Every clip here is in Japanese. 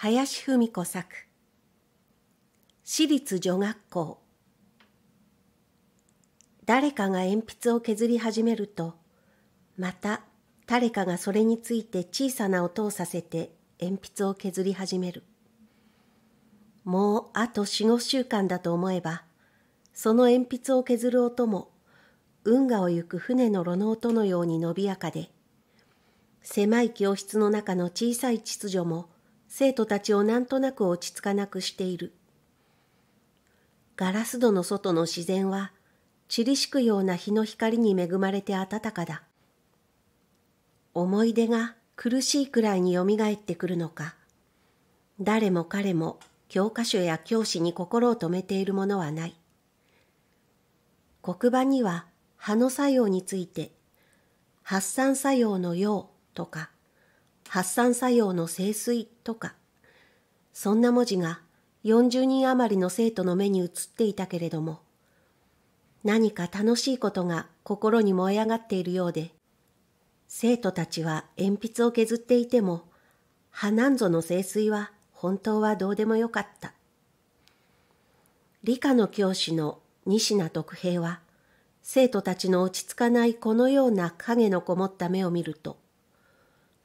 林美子作私立女学校誰かが鉛筆を削り始めるとまた誰かがそれについて小さな音をさせて鉛筆を削り始めるもうあと四五週間だと思えばその鉛筆を削る音も運河を行く船の炉の音のように伸びやかで狭い教室の中の小さい秩序も生徒たちをなんとなく落ち着かなくしている。ガラス戸の外の自然は、散りしくような日の光に恵まれて暖かだ。思い出が苦しいくらいによみがえってくるのか、誰も彼も教科書や教師に心を留めているものはない。黒板には葉の作用について、発散作用のようとか、発散作用の清水とか、そんな文字が40人余りの生徒の目に映っていたけれども、何か楽しいことが心に燃え上がっているようで、生徒たちは鉛筆を削っていても、波なんぞの清水は本当はどうでもよかった。理科の教師の西名徳平は、生徒たちの落ち着かないこのような影のこもった目を見ると、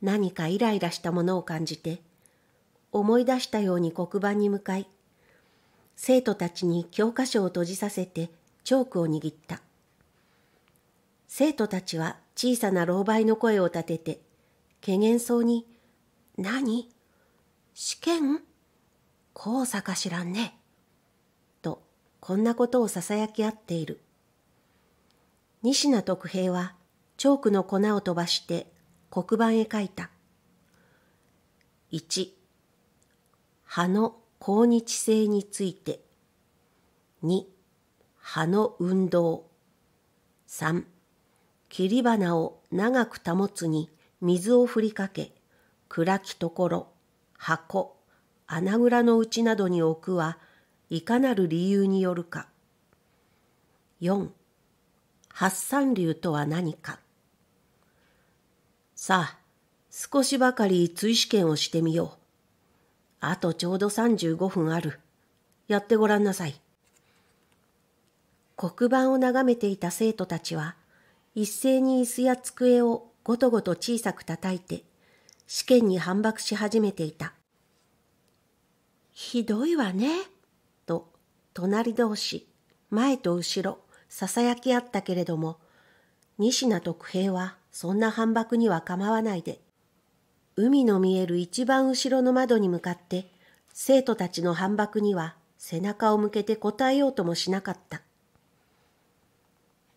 何かイライラしたものを感じて、思い出したように黒板に向かい、生徒たちに教科書を閉じさせてチョークを握った。生徒たちは小さな狼狽の声を立てて、けげんそうに、何試験うさか知らんね。と、こんなことを囁き合っている。仁科徳平は、チョークの粉を飛ばして黒板へ書いた。1、葉の抗日性について。2、葉の運動。3、切り花を長く保つに水を振りかけ、暗きところ、箱、穴蔵の内などに置くはいかなる理由によるか。4、八三流とは何か。さあ、少しばかり追試験をしてみよう。あとちょうど35分ある。やってごらんなさい。黒板を眺めていた生徒たちは、一斉に椅子や机をごとごと小さく叩いて、試験に反駁し始めていた。ひどいわね、と、隣同士、前と後ろ、囁き合ったけれども、仁科徳平はそんな反駁には構わないで、海の見える一番後ろの窓に向かって、生徒たちの反駁には背中を向けて答えようともしなかった。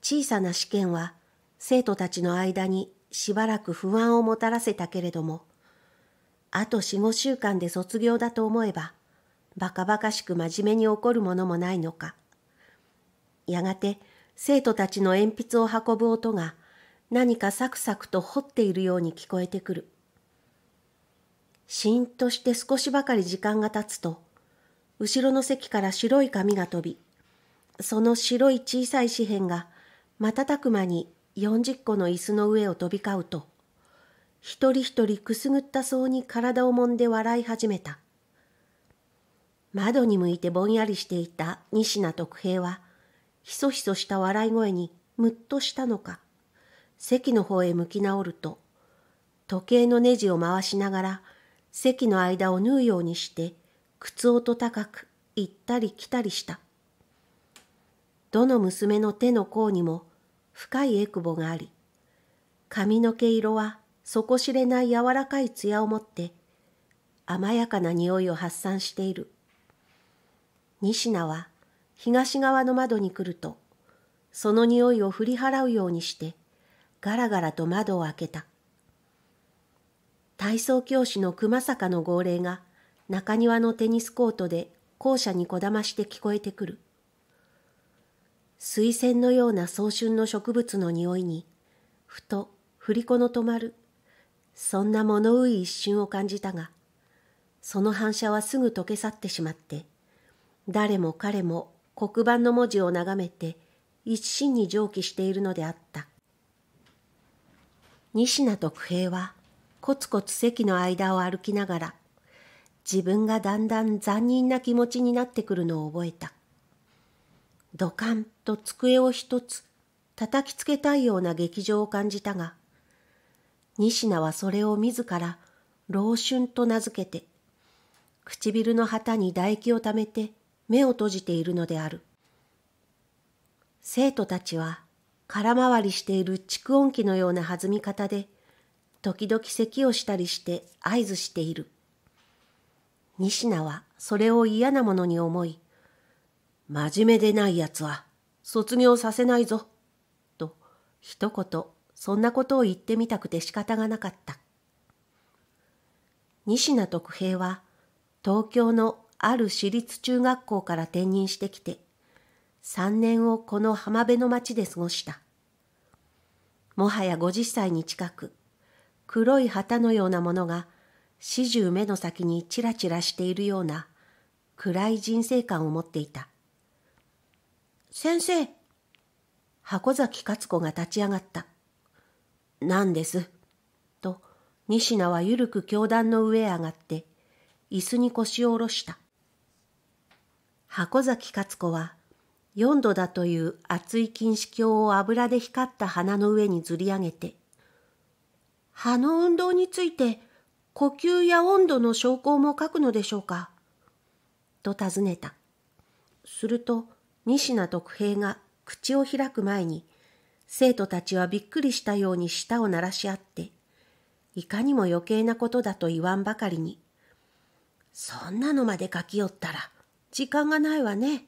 小さな試験は生徒たちの間にしばらく不安をもたらせたけれども、あと四五週間で卒業だと思えば、バカバカしく真面目に怒るものもないのか。やがて生徒たちの鉛筆を運ぶ音が何かサクサクと掘っているように聞こえてくる。しんとして少しばかり時間が経つと、後ろの席から白い紙が飛び、その白い小さい紙片が瞬く間に四十個の椅子の上を飛び交うと、一人一人くすぐったそうに体をもんで笑い始めた。窓に向いてぼんやりしていた仁科徳平は、ひそひそした笑い声にむっとしたのか、席の方へ向き直ると、時計のネジを回しながら、席の間を縫うようにして、靴音高く行ったり来たりした。どの娘の手の甲にも深いエクボがあり、髪の毛色は底知れない柔らかい艶を持って、甘やかな匂いを発散している。仁科は東側の窓に来ると、その匂いを振り払うようにして、ガラガラと窓を開けた。体操教師の熊坂の号令が中庭のテニスコートで校舎にこだまして聞こえてくる。水仙のような早春の植物の匂いに、ふと振り子の止まる、そんな物憂い一瞬を感じたが、その反射はすぐ溶け去ってしまって、誰も彼も黒板の文字を眺めて一心に上記しているのであった。科と徳平はコツコツ席の間を歩きながら自分がだんだん残忍な気持ちになってくるのを覚えた。ドカンと机を一つ叩きつけたいような劇場を感じたが、仁科はそれを自ら老春と名付けて、唇の旗に唾液をためて目を閉じているのである。生徒たちは空回りしている蓄音機のような弾み方で、時々咳をしたりして合図している。仁科はそれを嫌なものに思い、真面目でない奴は卒業させないぞ、と一言そんなことを言ってみたくて仕方がなかった。仁科徳平は東京のある私立中学校から転任してきて、3年をこの浜辺の町で過ごした。もはや50歳に近く、黒い旗のようなものが四十目の先にちらちらしているような暗い人生観を持っていた。先生箱崎勝子が立ち上がった。なんです。と、仁科はゆるく教団の上へ上がって、椅子に腰を下ろした。箱崎勝子は4度だという厚い錦糸鏡を油で光った鼻の上にずり上げて、葉の運動について呼吸や温度の証拠も書くのでしょうかと尋ねた。すると仁科徳平が口を開く前に、生徒たちはびっくりしたように舌を鳴らし合って、いかにも余計なことだと言わんばかりに、そんなのまで書きよったら、時間がないわね。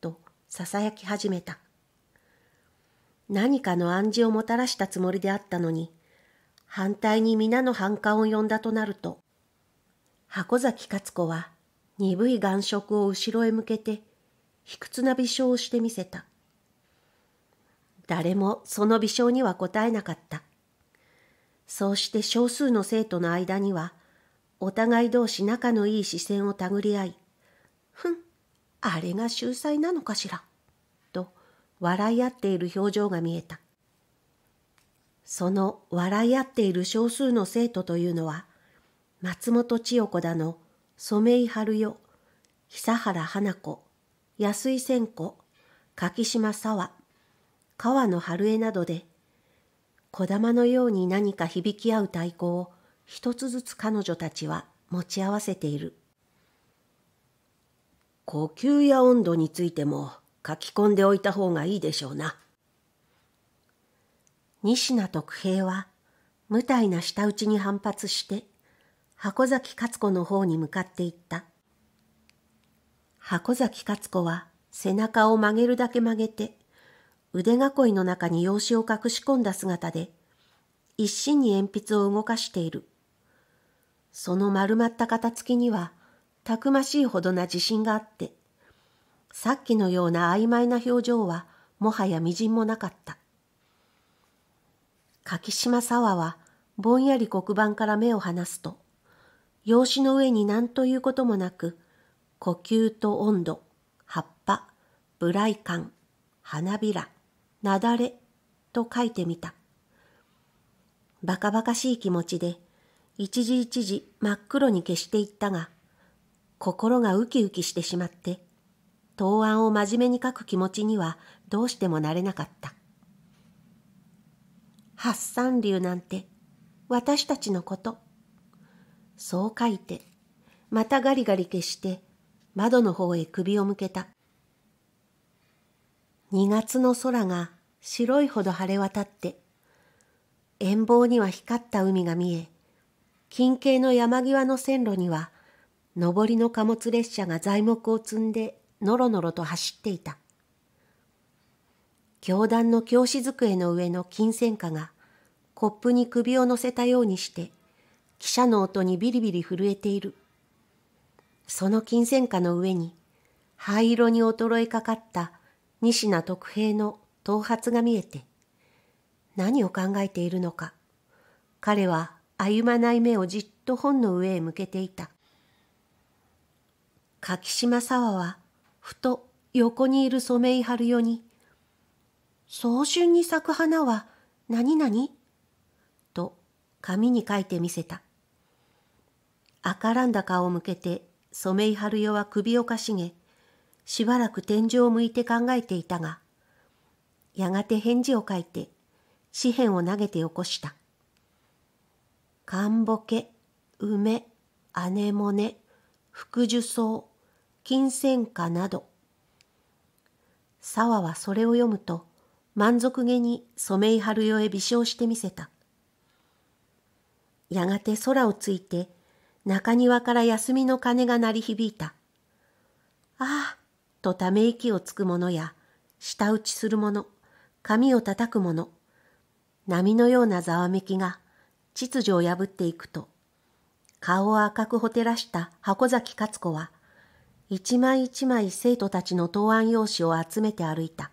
と囁き始めた。何かの暗示をもたらしたつもりであったのに、反対に皆の反感を呼んだとなると、箱崎勝子は鈍い眼色を後ろへ向けて、卑屈な微笑をしてみせた。誰もその微笑には答えなかった。そうして少数の生徒の間には、お互い同士仲のいい視線を手繰り合い、ふん、あれが秀才なのかしら。と、笑い合っている表情が見えた。その笑い合っている少数の生徒というのは、松本千代子だの、染井春代、久原花子、安井千子、柿島沢、川野春江などで、小玉のように何か響き合う太鼓を一つずつ彼女たちは持ち合わせている。呼吸や温度についても書き込んでおいた方がいいでしょうな。西名徳平は無体な舌打ちに反発して箱崎勝子の方に向かっていった。箱崎勝子は背中を曲げるだけ曲げて腕囲いの中に用紙を隠し込んだ姿で一心に鉛筆を動かしている。その丸まった片付きにはたくましいほどな自信があって、さっきのような曖昧な表情はもはや微塵もなかった。柿島沢はぼんやり黒板から目を離すと、用紙の上に何ということもなく、呼吸と温度、葉っぱ、ブライカン、花びら、なだれと書いてみた。バカバカしい気持ちで、一時一時真っ黒に消していったが、心がウキウキしてしまって、答案を真面目に書く気持ちにはどうしてもなれなかった。八三流なんて私たちのこと。そう書いて、またガリガリ消して窓の方へ首を向けた。二月の空が白いほど晴れ渡って、遠方には光った海が見え、近景の山際の線路には上りの貨物列車が材木を積んでのろのろと走っていた教団の教師机の上の金銭貨がコップに首を乗せたようにして汽車の音にビリビリ震えているその金銭貨の上に灰色に衰えかかった仁科徳平の頭髪が見えて何を考えているのか彼は歩まない目をじっと本の上へ向けていた柿島沢は、ふと横にいる染井春代に、早春に咲く花は何々と紙に書いてみせた。赤らんだ顔を向けて染井春代は首をかしげ、しばらく天井を向いて考えていたが、やがて返事を書いて、紙幣を投げてよこした。かんボケ、梅、姉もね。福寿草、金銭花など。沢はそれを読むと、満足げに染井春代へ微笑してみせた。やがて空をついて、中庭から休みの鐘が鳴り響いた。ああ、とため息をつく者や、舌打ちする者、髪を叩く者、波のようなざわめきが秩序を破っていくと顔を赤くほてらした箱崎勝子は、一枚一枚生徒たちの答案用紙を集めて歩いた。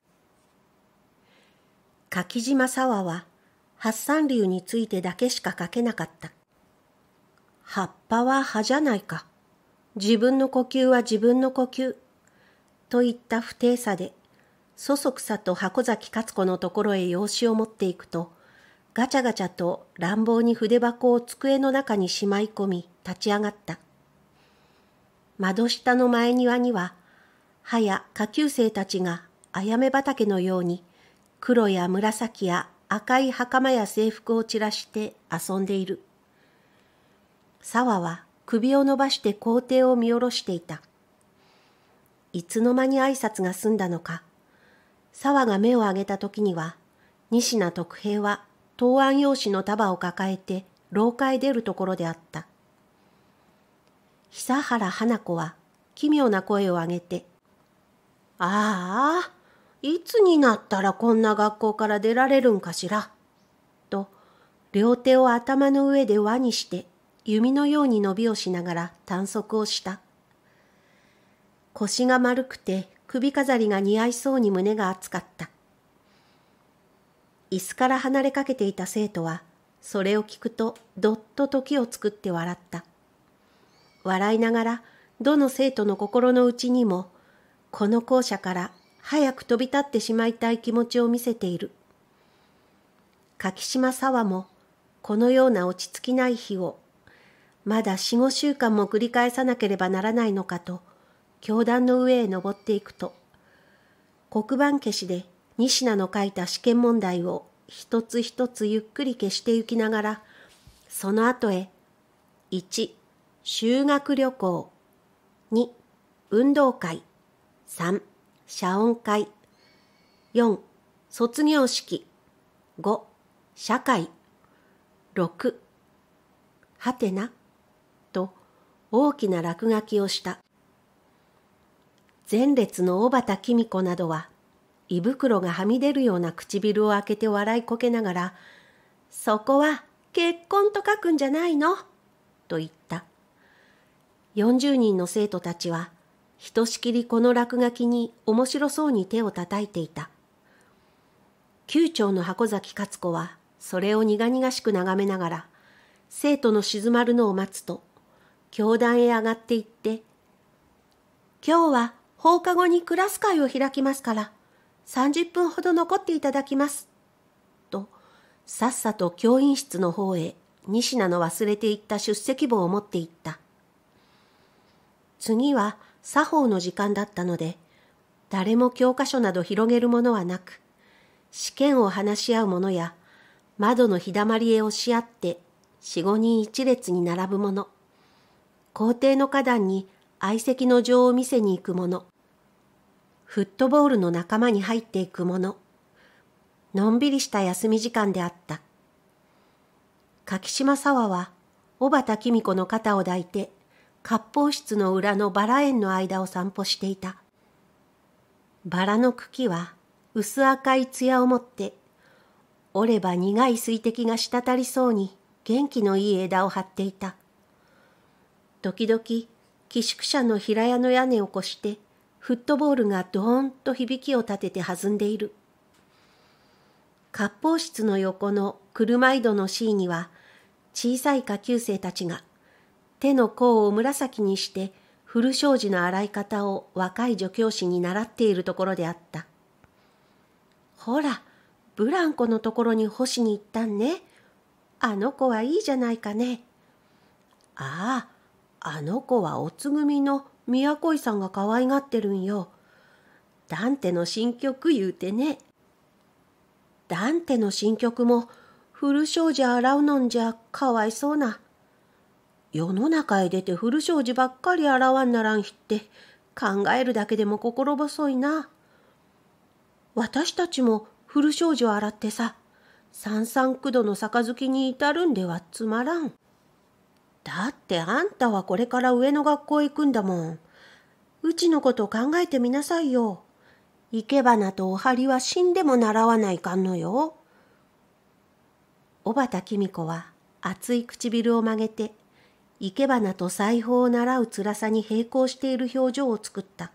柿島沢は、八三流についてだけしか書けなかった。葉っぱは葉じゃないか。自分の呼吸は自分の呼吸。といった不定さで、そそくさと箱崎勝子のところへ用紙を持っていくと、ガチャガチャと乱暴に筆箱を机の中にしまい込み立ち上がった。窓下の前庭には、葉や下級生たちがあやめ畑のように黒や紫や赤い袴や制服を散らして遊んでいる。沢は首を伸ばして校庭を見下ろしていた。いつの間に挨拶が済んだのか、沢が目を上げた時には、西名徳平は答案用紙の束を抱えて廊下へ出るところであった。久原花子は奇妙な声を上げて、ああ、いつになったらこんな学校から出られるんかしら。と、両手を頭の上で輪にして弓のように伸びをしながら探索をした。腰が丸くて首飾りが似合いそうに胸が熱かった。椅子から離れかけていた生徒は、それを聞くとどっと時を作って笑った。笑いながら、どの生徒の心の内にも、この校舎から早く飛び立ってしまいたい気持ちを見せている。柿島沢も、このような落ち着きない日を、まだ四五週間も繰り返さなければならないのかと、教団の上へ登っていくと、黒板消しで仁科の書いた試験問題を一つ一つゆっくり消してゆきながら、その後へ、1、修学旅行、2、運動会、3、謝恩会、4、卒業式、5、社会、6、はてな、と大きな落書きをした。前列の小畑公子などは胃袋がはみ出るような唇を開けて笑いこけながら、そこは結婚と書くんじゃないのと言った。40人の生徒たちは、ひとしきりこの落書きに面白そうに手を叩いていた。9長の箱崎勝子は、それを苦々しく眺めながら、生徒の静まるのを待つと、教壇へ上がっていって、今日は放課後にクラス会を開きますから、30分ほど残っていただきます。と、さっさと教員室の方へ、西名の忘れていった出席簿を持っていった。次は作法の時間だったので、誰も教科書など広げるものはなく、試験を話し合うものや、窓の日だまりへ押し合って四五人一列に並ぶもの、校庭の花壇に相席の情を見せに行くもの、フットボールの仲間に入っていくもの。のんびりした休み時間であった。柿島沢は、小畑公子の肩を抱いて、割烹室の裏のバラ園の間を散歩していた。バラの茎は、薄赤い艶を持って、折れば苦い水滴が滴りそうに元気のいい枝を張っていた。時々、寄宿舎の平屋の屋根を越して、フットボールがドーンと響きを立てて弾んでいる。割烹室の横の車井戸の C には、小さい下級生たちが、手の甲を紫にして、古障子の洗い方を若い助教師に習っているところであった。ほら、ブランコのところに干しに行ったんね。あの子はいいじゃないかね。ああ、あの子はおつぐみの宮恋さんが可愛がってるんよ。ダンテの新曲言うてね。ダンテの新曲も古障子洗うのんじゃかわいそうな。世の中へ出て古障子ばっかり洗わんならん日って考えるだけでも心細いな。私たちも古障子を洗ってさ、三三九度の杯に至るんではつまらん。だってあんたはこれから上の学校行くんだもん。うちのこと考えてみなさいよ。生け花とお針は死んでも習わないかんのよ。小畑公子は厚い唇を曲げて、生け花と裁縫を習う辛さに並行している表情を作った。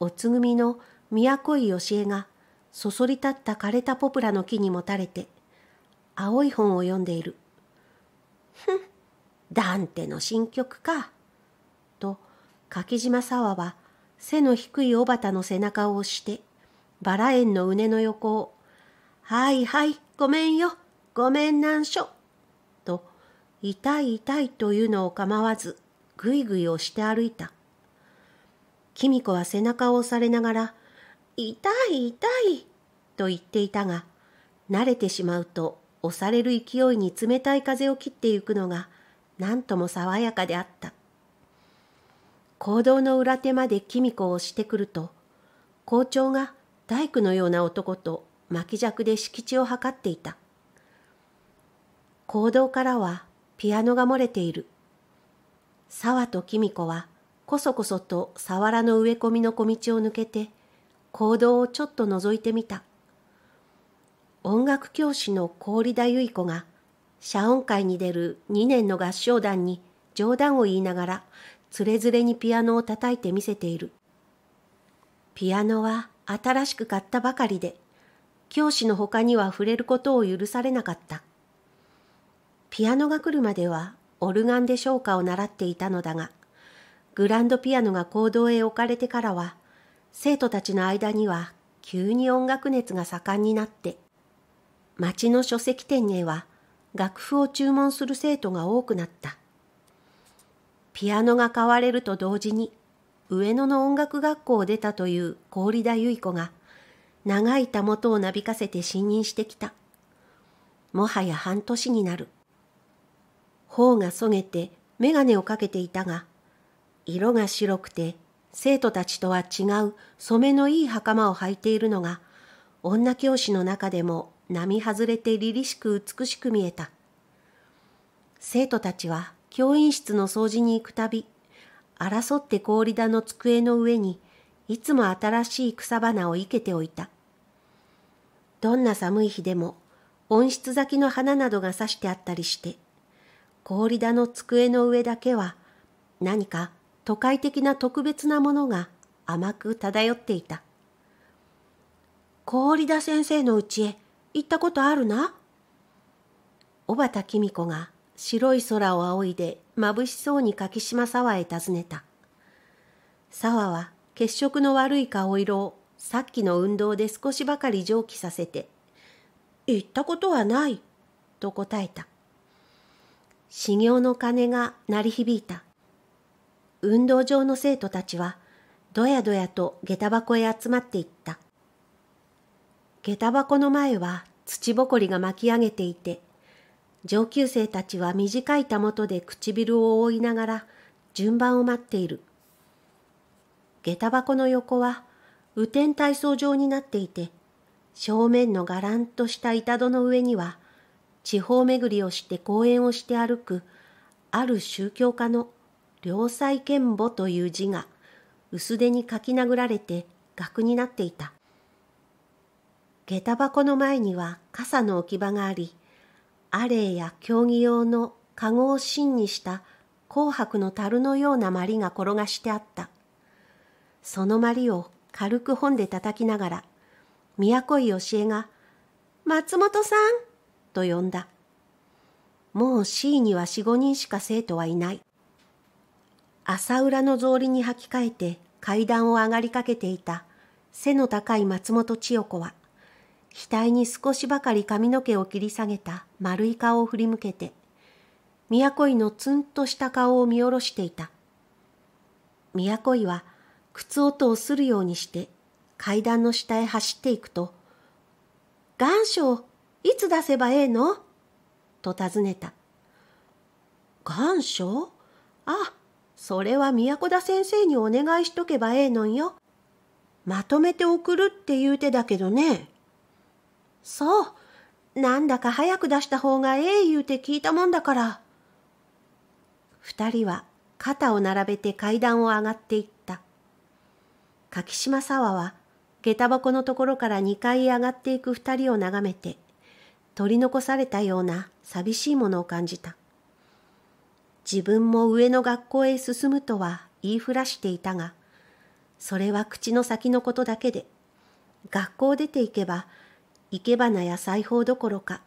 おつぐみの都井よしえがそそり立った枯れたポプラの木にもたれて、青い本を読んでいる。ダンテの新曲か。と、柿島沢は背の低い小畑の背中を押して、バラ園の畝の横を、はいはい、ごめんよ、ごめんなんしょ。と、痛い痛いというのを構わず、ぐいぐい押して歩いた。きみこは背中を押されながら、痛い痛いと言っていたが、慣れてしまうと押される勢いに冷たい風を切ってゆくのが何とも爽やかであった。行動の裏手まで公子ををしてくると、校長が大工のような男と巻き尺で敷地を測っていた。行動からはピアノが漏れている。沢と公子はこそこそとさわらの植え込みの小道を抜けて、行動をちょっと覗いてみた。音楽教師の氷田由衣子が謝恩会に出る2年の合唱団に冗談を言いながらつれづれにピアノを叩いて見せている。ピアノは新しく買ったばかりで、教師の他には触れることを許されなかった。ピアノが来るまではオルガンで唱歌を習っていたのだが、グランドピアノが講堂へ置かれてからは、生徒たちの間には急に音楽熱が盛んになって、町の書籍店へは楽譜を注文する生徒が多くなった。ピアノが買われると同時に上野の音楽学校を出たという氷田由衣子が長いたもとをなびかせて侵任してきた。もはや半年になる。頬がそげて眼鏡をかけていたが、色が白くて生徒たちとは違う染めのいい袴を履いているのが女教師の中でも並外れて凛々しく美しく見えた。生徒たちは教員室の掃除に行くたび、争って氷田の机の上にいつも新しい草花を生けておいた。どんな寒い日でも温室咲きの花などが刺してあったりして、氷田の机の上だけは何か都会的な特別なものが甘く漂っていた。氷田先生のうちへ行ったことあるな小畑公子が白い空を仰いで眩しそうに柿島沢へ訪ねた。沢は血色の悪い顔色をさっきの運動で少しばかり蒸気させて、行ったことはない、と答えた。修行の鐘が鳴り響いた。運動場の生徒たちは、どやどやと下駄箱へ集まっていった。下駄箱の前は土ぼこりが巻き上げていて、上級生たちは短いたもとで唇を覆いながら順番を待っている。下駄箱の横は雨天体操場になっていて、正面のがらんとした板戸の上には、地方巡りをして公演をして歩く、ある宗教家の良妻賢母という字が薄手に書き殴られて額になっていた。下駄箱の前には傘の置き場があり、アレイや競技用の籠を芯にした紅白の樽のようなまりが転がしてあった。そのまりを軽く本で叩きながら、都井教えが、松本さんと呼んだ。もう C には四五人しか生徒はいない。朝浦の草履に履き替えて階段を上がりかけていた背の高い松本千代子は、額に少しばかり髪の毛を切り下げた丸い顔を振り向けて、宮古井のツンとした顔を見下ろしていた。宮古井は靴音をするようにして階段の下へ走っていくと、願書いつ出せばええのと尋ねた。願書あ、それは宮古田先生にお願いしとけばええのんよ。まとめて送るって言うてだけどね。そう。なんだか早く出した方がええ言うて聞いたもんだから。二人は肩を並べて階段を上がっていった。柿島沢は下駄箱のところから2階へ上がっていく二人を眺めて、取り残されたような寂しいものを感じた。自分も上の学校へ進むとは言いふらしていたが、それは口の先のことだけで、学校出ていけば生け花や裁縫どころか、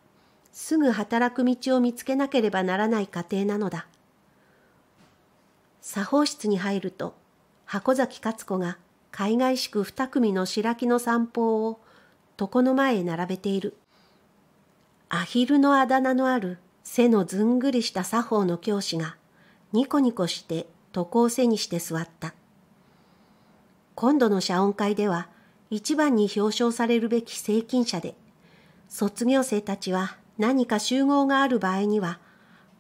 すぐ働く道を見つけなければならない家庭なのだ。作法室に入ると、箱崎勝子が海外宿二組の白木の散歩を床の前へ並べている。アヒルのあだ名のある背のずんぐりした作法の教師が、ニコニコして床を背にして座った。今度の謝恩会では、一番に表彰されるべき正金者で、卒業生たちは何か集合がある場合には、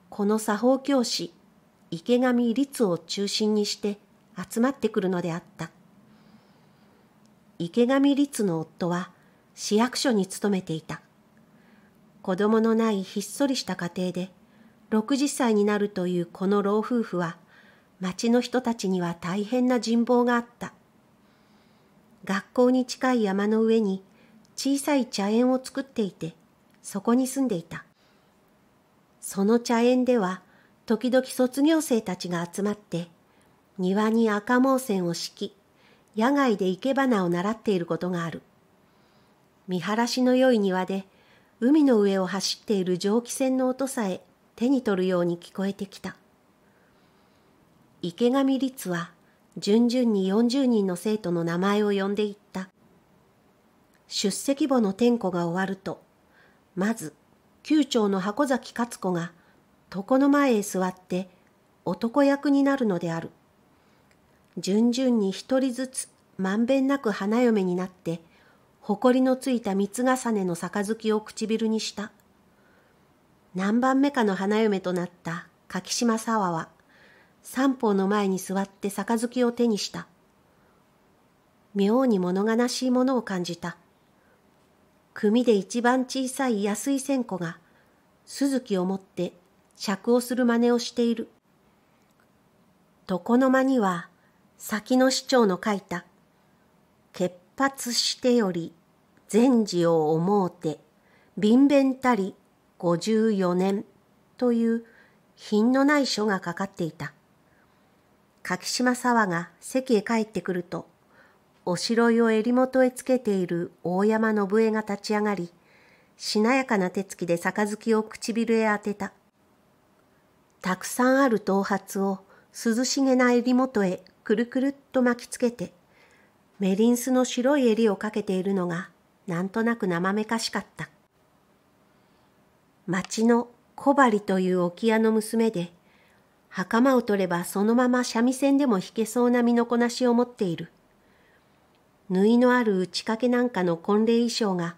この作法教師、池上律を中心にして集まってくるのであった。池上律の夫は市役所に勤めていた。子供のないひっそりした家庭で、60歳になるというこの老夫婦は、町の人たちには大変な人望があった。学校に近い山の上に小さい茶園を作っていて、そこに住んでいた。その茶園では、時々卒業生たちが集まって、庭に赤毛線を敷き、野外で生け花を習っていることがある。見晴らしの良い庭で、海の上を走っている蒸気船の音さえ手に取るように聞こえてきた。池上律は順々に40人の生徒の名前を呼んでいった。出席簿の点呼が終わると、まず、九長の箱崎勝子が、床の前へ座って、男役になるのである。順々に一人ずつ、まんべんなく花嫁になって、誇りのついた三つ重ねの杯を唇にした。何番目かの花嫁となった柿島沙和は、三方の前に座って杯を手にした。妙に物悲しいものを感じた。組で一番小さい安い線香が、鈴木を持って尺をする真似をしている。床の間には、先の市長の書いた、潔発してより、善事を思うて、貧弁たり、54年という品のない書がかかっていた。柿島沢が席へ帰ってくると、おしろいを襟元へつけている大山信枝が立ち上がり、しなやかな手つきで杯を唇へ当てた。たくさんある頭髪を涼しげな襟元へくるくるっと巻きつけて、メリンスの白い襟をかけているのが、なんとなく生めかしかった。町の小針という置屋の娘で、袴を取ればそのまま三味線でも弾けそうな身のこなしを持っている。縫いのある打ち掛けなんかの婚礼衣装が、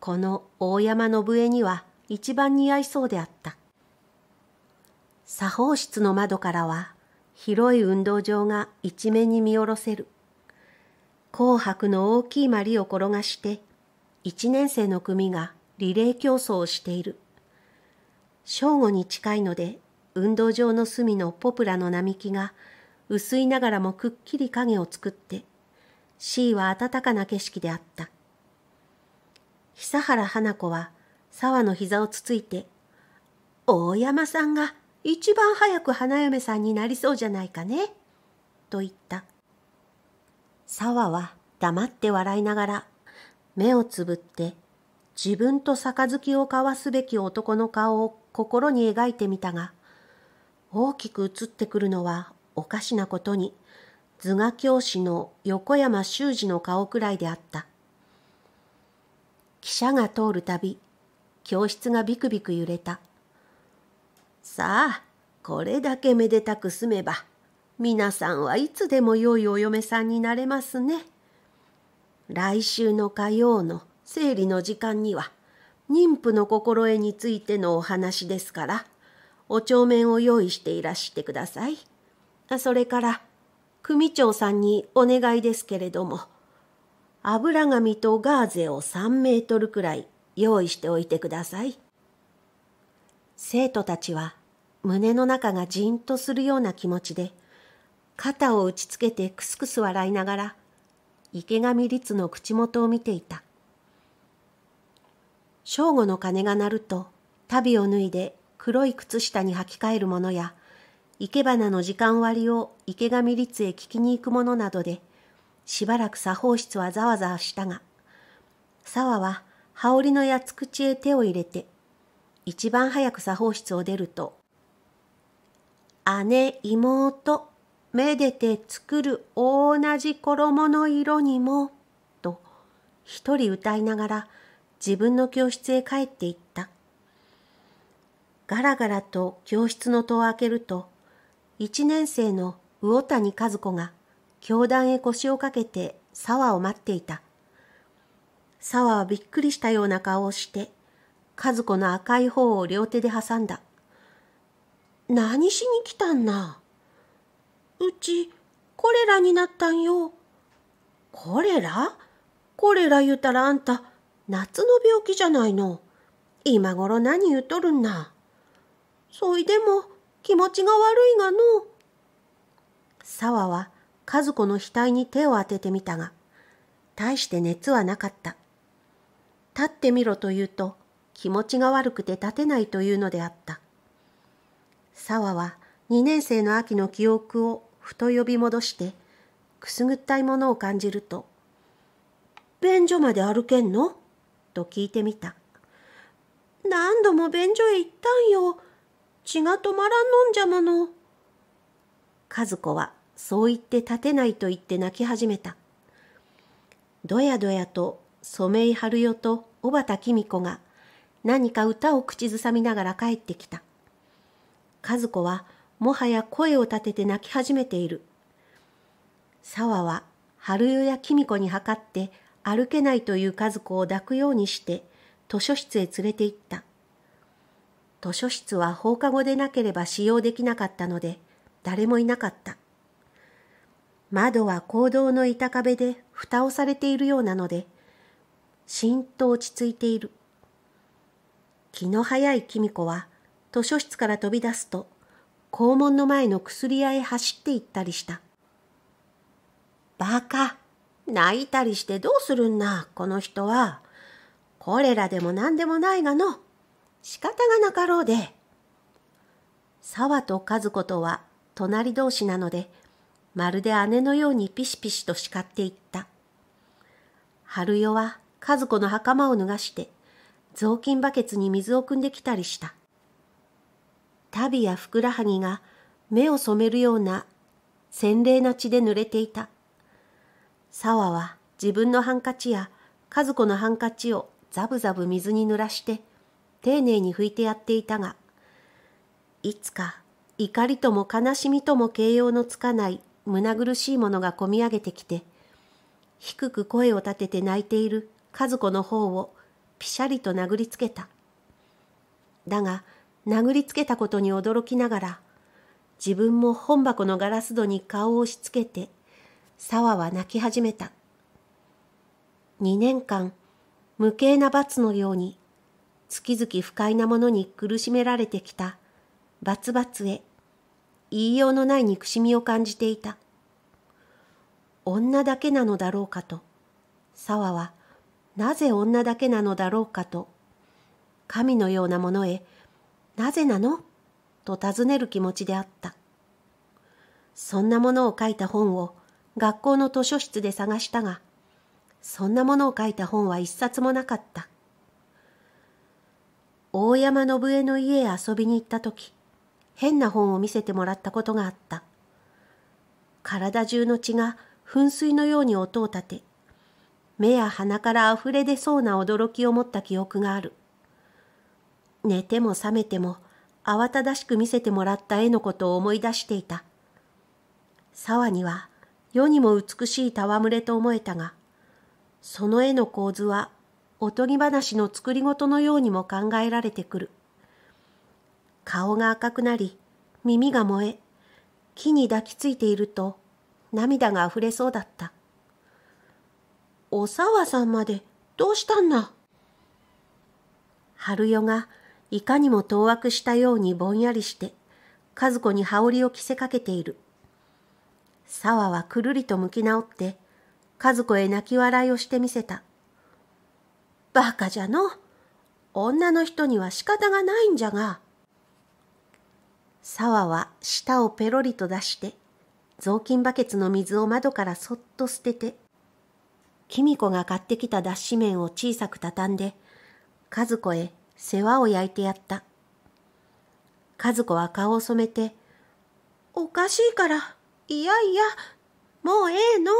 この大山信笛には一番似合いそうであった。作法室の窓からは、広い運動場が一面に見下ろせる。紅白の大きいまりを転がして、一年生の組がリレー競争をしている。正午に近いので運動場の隅のポプラの並木が薄いながらもくっきり影を作って C は暖かな景色であった。久原花子は沢の膝をつついて大山さんが一番早く花嫁さんになりそうじゃないかね。と言った。沢は黙って笑いながら目をつぶって自分と杯を交わすべき男の顔を心に描いてみたが大きく映ってくるのはおかしなことに図画教師の横山修二の顔くらいであった。汽車が通るたび教室がビクビク揺れた。さあこれだけめでたく住めば皆さんはいつでも良いお嫁さんになれますね。来週の火曜の生理の時間には妊婦の心得についてのお話ですからお帳面を用意していらしてください。それから、組長さんにお願いですけれども、油紙とガーゼを3メートルくらい用意しておいてください。生徒たちは胸の中がじんとするような気持ちで、肩を打ちつけてクスクス笑いながら、池上律の口元を見ていた。正午の鐘が鳴ると、足袋を脱いで黒い靴下に履き替えるものや、生け花の時間割を池上律へ聞きに行くものなどで、しばらく作法室はざわざわしたが、沢は羽織のやつ口へ手を入れて、一番早く作法室を出ると、姉、妹、めでて作る同じ衣の色にも、と一人歌いながら自分の教室へ帰っていった。ガラガラと教室の戸を開けると、一年生の魚谷和子が教壇へ腰をかけて沢を待っていた。沢はびっくりしたような顔をして、和子の赤い方を両手で挟んだ。何しに来たんな。うち、コレラになったんよ。コレラコレラ言うたらあんた、夏の病気じゃないの。今頃何言うとるんな。そいでも気持ちが悪いがの。沢は和子の額に手を当ててみたが、大して熱はなかった。立ってみろと言うと気持ちが悪くて立てないというのであった。沢は2年生の秋の記憶をふと呼び戻して、くすぐったいものを感じると、便所まで歩けんのと聞いてみた。何度も便所へ行ったんよ。血が止まらんのんじゃもの。和子はそう言って立てないと言って泣き始めた。どやどやと染井春代と小畑公子が何か歌を口ずさみながら帰ってきた。和子はもはや声を立てて泣き始めている。沢は春代やみ子に測って歩けないという和子を抱くようにして図書室へ連れて行った。図書室は放課後でなければ使用できなかったので、誰もいなかった。窓は坑道の板壁で蓋をされているようなので、しんと落ち着いている。気の早い公子は図書室から飛び出すと、校門の前の薬屋へ走って行ったりした。バカ泣いたりしてどうするんな、この人は。コレラでも何でもないがの。仕方がなかろうで。沢と和子とは隣同士なので、まるで姉のようにピシピシと叱っていった。春代は和子の袴を脱がして、雑巾バケツに水を汲んできたりした。足袋やふくらはぎが目を染めるような洗礼な血で濡れていた。沢は自分のハンカチや和子のハンカチをザブザブ水に濡らして、丁寧に拭いてやっていたが、いつか怒りとも悲しみとも形容のつかない胸苦しいものがこみ上げてきて、低く声を立てて泣いている和子の方をぴしゃりと殴りつけた。だが、殴りつけたことに驚きながら、自分も本箱のガラス戸に顔を押しつけて、沢は泣き始めた。2年間、無形な罰のように月々不快なものに苦しめられてきた、バツバツへ、言いようのない憎しみを感じていた。女だけなのだろうかと、沢は、なぜ女だけなのだろうかと、神のようなものへ、なぜなのと尋ねる気持ちであった。そんなものを書いた本を学校の図書室で探したが、そんなものを書いた本は一冊もなかった。大山信枝の家へ遊びに行った時、変な本を見せてもらったことがあった。体中の血が噴水のように音を立て、目や鼻から溢れ出そうな驚きを持った記憶がある。寝ても覚めても慌ただしく見せてもらった絵のことを思い出していた。沢には世にも美しい戯れと思えたが、その絵の構図はおとぎ話の作り事のようにも考えられてくる。顔が赤くなり、耳が燃え、木に抱きついていると涙が溢れそうだった。おさわさんまでどうしたんだ春代がいかにも当惑したようにぼんやりして、和子に羽織を着せかけている。沢はくるりと向き直って、和子へ泣き笑いをしてみせた。バカじゃの。女の人には仕方がないんじゃが。沢は舌をペロリと出して、雑巾バケツの水を窓からそっと捨てて、きみ子が買ってきた脱脂麺を小さく畳んで、和子へ世話を焼いてやった。和子は顔を染めて、おかしいから、いやいや、もうええの、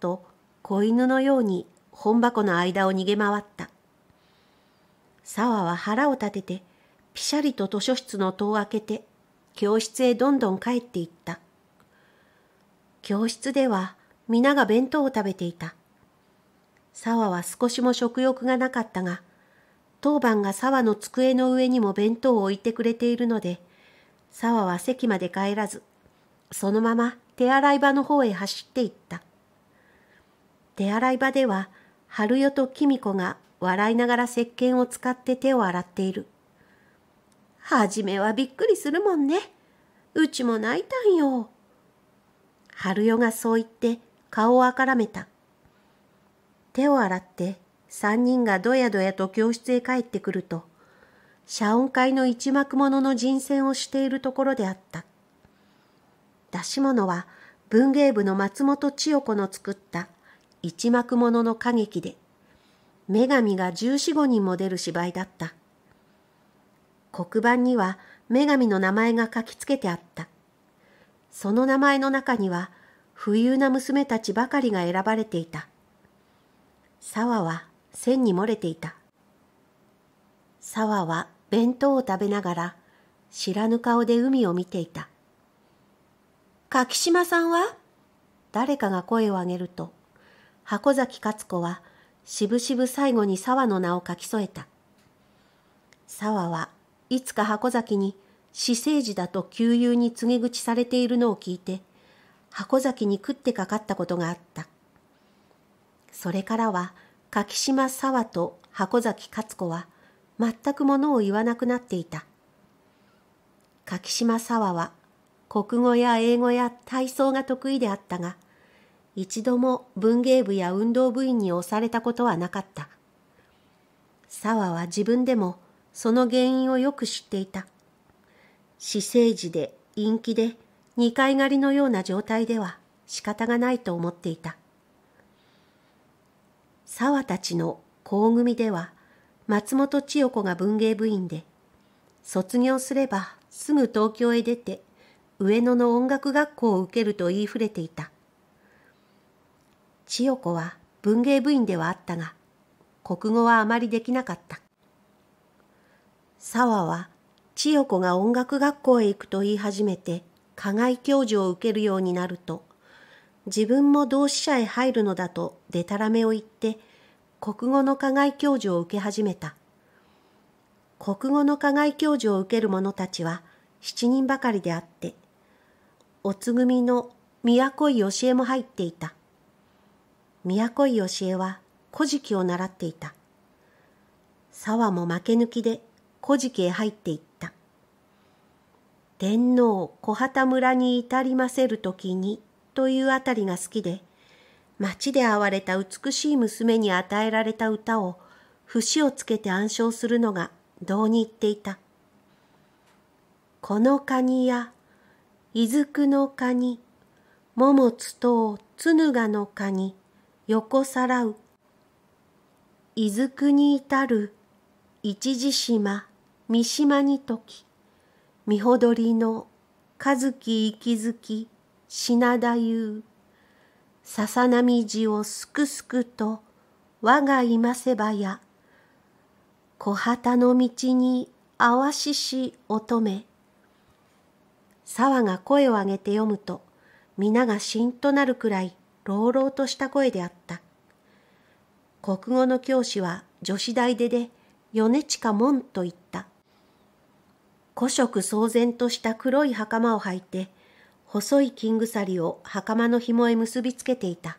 と子犬のように本箱の間を逃げ回った。沢は腹を立てて、ぴしゃりと図書室の戸を開けて、教室へどんどん帰っていった。教室では皆が弁当を食べていた。沢は少しも食欲がなかったが、当番が沢の机の上にも弁当を置いてくれているので、沢は席まで帰らず、そのまま手洗い場の方へ走っていった。手洗い場では春代と公子が笑いながら石鹸を使って手を洗っている。はじめはびっくりするもんね。うちも泣いたんよ。春代がそう言って顔をあからめた。手を洗って三人がどやどやと教室へ帰ってくると、謝恩会の一幕ものの人選をしているところであった。出し物は文芸部の松本千代子の作った一幕ものの歌劇で、女神が十四五人も出る芝居だった。黒板には女神の名前が書きつけてあった。その名前の中には、富裕な娘たちばかりが選ばれていた。沢は線に漏れていた。沢は弁当を食べながら、知らぬ顔で海を見ていた。柿島さんは誰かが声を上げると、箱崎勝子はしぶしぶ最後に沢の名を書き添えた。沢はいつか箱崎に死生児だと旧友に告げ口されているのを聞いて、箱崎に食ってかかったことがあった。それからは柿島沢と箱崎勝子は全くものを言わなくなっていた。柿島沢は国語や英語や体操が得意であったが、一度も文芸部や運動部員に押されたことはなかった。沢は自分でもその原因をよく知っていた。私生児で陰気で二階狩りのような状態では仕方がないと思っていた。沢たちの校組では松本千代子が文芸部員で、卒業すればすぐ東京へ出て上野の音楽学校を受けると言いふれていた。千代子は文芸部員ではあったが、国語はあまりできなかった。沢は千代子が音楽学校へ行くと言い始めて、課外教授を受けるようになると、自分も同志社へ入るのだとでたらめを言って、国語の課外教授を受け始めた。国語の課外教授を受ける者たちは7人ばかりであって、おつぐみの都井教えも入っていた。都井教えは古事記を習っていた。沢も負け抜きで古事記へ入っていった。天皇小畑村に至りませるときにというあたりが好きで、町で会われた美しい娘に与えられた歌を節をつけて暗唱するのが堂に言っていた。このカニや、いずくのカニ、桃つとつぬがのカニ、横さらう。伊豆国に至る一時島三島にとき、御ほどりの和樹息づき品田優。笹波地をすくすくと我がいませばや。小旗の道にあわしし乙女。沢が声を上げて読むと、皆がしんとなるくらい朗々とした声であった。国語の教師は女子大出で、米近門と言った。古色騒然とした黒い袴を履いて、細い金鎖を袴の紐へ結びつけていた。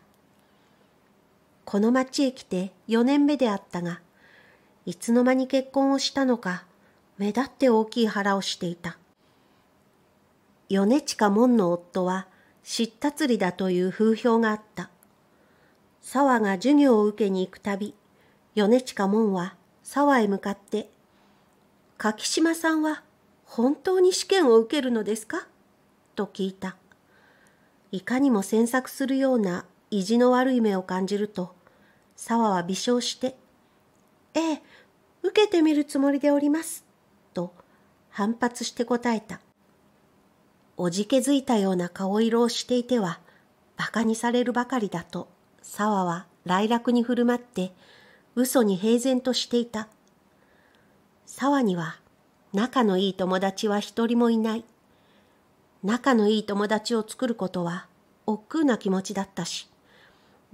この町へ来て4年目であったが、いつの間に結婚をしたのか、目立って大きい腹をしていた。米近門の夫は叱咤りだという風評があった。沢が授業を受けに行くたび、米近門は沢へ向かって、柿島さんは本当に試験を受けるのですかと聞いた。いかにも詮索するような意地の悪い目を感じると、沢は微笑して、ええ、受けてみるつもりでおります、と反発して答えた。おじけづいたような顔色をしていては、馬鹿にされるばかりだと、沢は来楽に振る舞って、嘘に平然としていた。沢には、仲のいい友達は一人もいない。仲のいい友達を作ることは、億劫な気持ちだったし、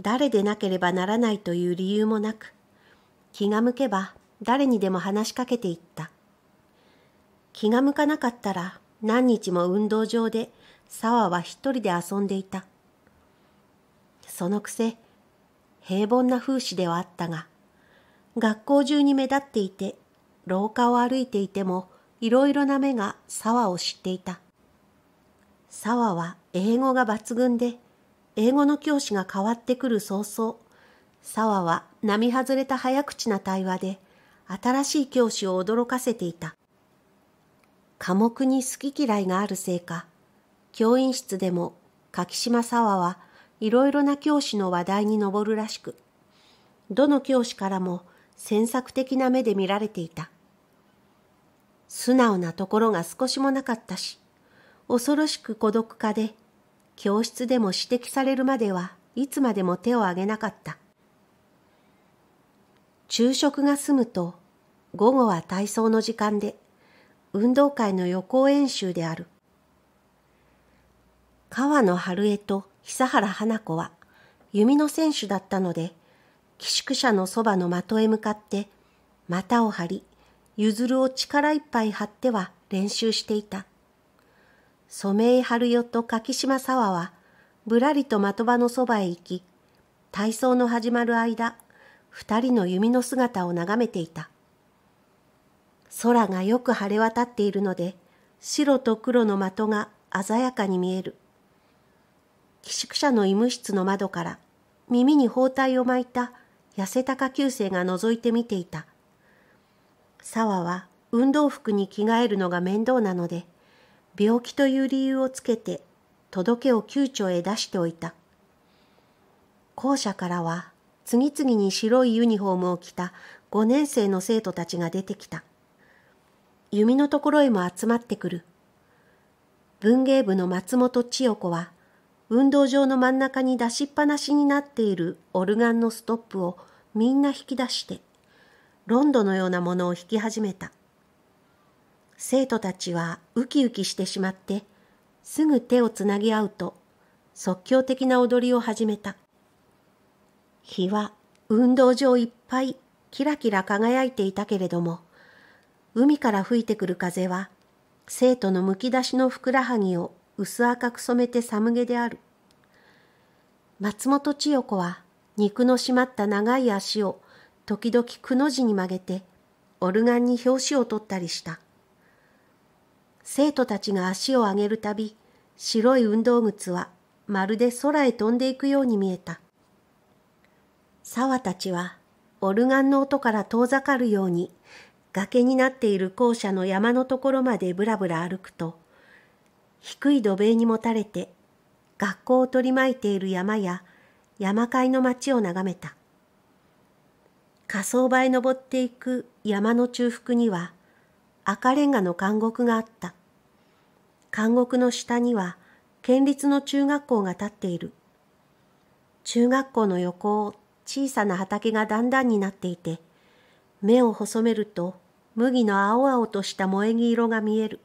誰でなければならないという理由もなく、気が向けば誰にでも話しかけていった。気が向かなかったら何日も運動場で、沢は一人で遊んでいた。そのくせ、平凡な風刺ではあったが、学校中に目立っていて、廊下を歩いていても、いろいろな目が沢を知っていた。沢は英語が抜群で、英語の教師が変わってくる早々、沢は並外れた早口な対話で、新しい教師を驚かせていた。科目に好き嫌いがあるせいか、教員室でも柿島沢はいろいろな教師の話題に上るらしく、どの教師からも詮索的な目で見られていた。素直なところが少しもなかったし、恐ろしく孤独化で、教室でも指摘されるまではいつまでも手を挙げなかった。昼食が済むと、午後は体操の時間で、運動会の予行演習である。川野春江と久原花子は弓の選手だったので、寄宿舎のそばの的へ向かって股を張り、譲るを力いっぱい張っては練習していた。染井春代と柿島沢は、ぶらりと的場のそばへ行き、体操の始まる間、二人の弓の姿を眺めていた。空がよく晴れ渡っているので、白と黒の的が鮮やかに見える。寄宿舎の医務室の窓から耳に包帯を巻いた痩せた下級生が覗いて見ていた。沢は運動服に着替えるのが面倒なので、病気という理由をつけて届けを宮庁へ出しておいた。校舎からは次々に白いユニフォームを着た5年生の生徒たちが出てきた。弓のところへも集まってくる。文芸部の松本千代子は、運動場の真ん中に出しっぱなしになっているオルガンのストップをみんな引き出して、ロンドのようなものを弾き始めた。生徒たちはウキウキしてしまって、すぐ手をつなぎ合うと、即興的な踊りを始めた。日は運動場いっぱいキラキラ輝いていたけれども、海から吹いてくる風は、生徒のむき出しのふくらはぎを薄赤く染めて寒げである。松本千代子は肉の締まった長い足を時々くの字に曲げてオルガンに表紙を取ったりした。生徒たちが足を上げるたび白い運動靴はまるで空へ飛んでいくように見えた。沢たちはオルガンの音から遠ざかるように崖になっている校舎の山のところまでぶらぶら歩くと低い土塀にもたれて学校を取り巻いている山や山界の町を眺めた火葬場へ登っていく山の中腹には赤レンガの監獄があった監獄の下には県立の中学校が建っている中学校の横を小さな畑がだんだんになっていて目を細めると麦の青々とした萌え木色が見える。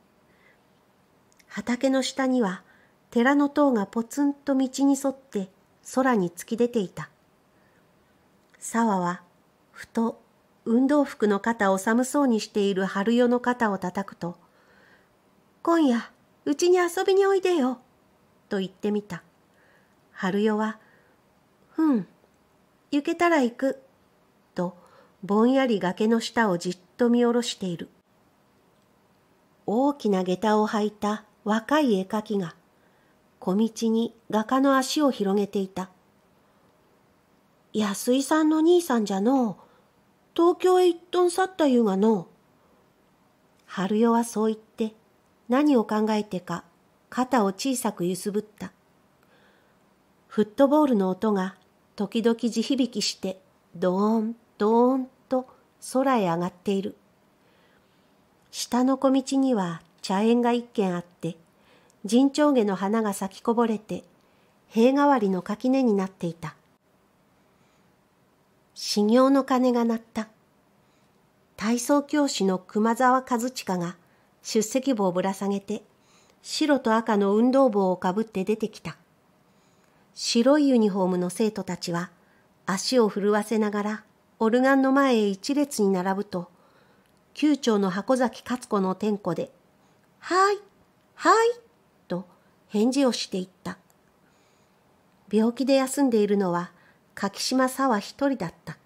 畑の下には寺の塔がポツンと道に沿って空に突き出ていた。沢はふと運動服の肩を寒そうにしている春代の肩を叩くと、今夜、うちに遊びにおいでよ、と言ってみた。春代は、うん、行けたら行く、ぼんやり崖の下をじっと見下ろしている。大きな下駄を履いた若い絵描きが、小道に画家の足を広げていた。安井さんの兄さんじゃのう。東京へ一トン去ったゆうがのう。春代はそう言って、何を考えてか、肩を小さく揺すぶった。フットボールの音が、時々地響きして、ドーン、ドーン空へ上がっている。下の小道には茶園が一軒あって、人長下の花が咲きこぼれて、塀代わりの垣根になっていた。修行の鐘が鳴った。体操教師の熊沢和親が出席簿をぶら下げて、白と赤の運動帽をかぶって出てきた。白いユニフォームの生徒たちは足を震わせながらオルガンの前へ一列に並ぶと、宮長の箱崎勝子の点呼で、はい、はい、と返事をしていった。病気で休んでいるのは柿島沢一人だった。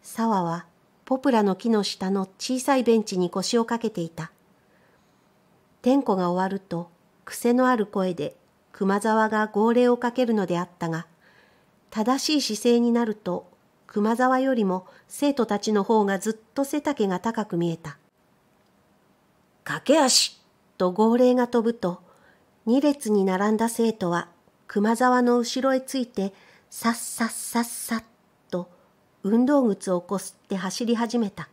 沢はポプラの木の下の小さいベンチに腰をかけていた。点呼が終わると癖のある声で熊沢が号令をかけるのであったが、正しい姿勢になると熊沢よりも生徒たちの方がずっと背丈が高く見えた。駆け足と号令が飛ぶと、二列に並んだ生徒は熊沢の後ろへついて、さっさっさっさっと運動靴をこすって走り始めた。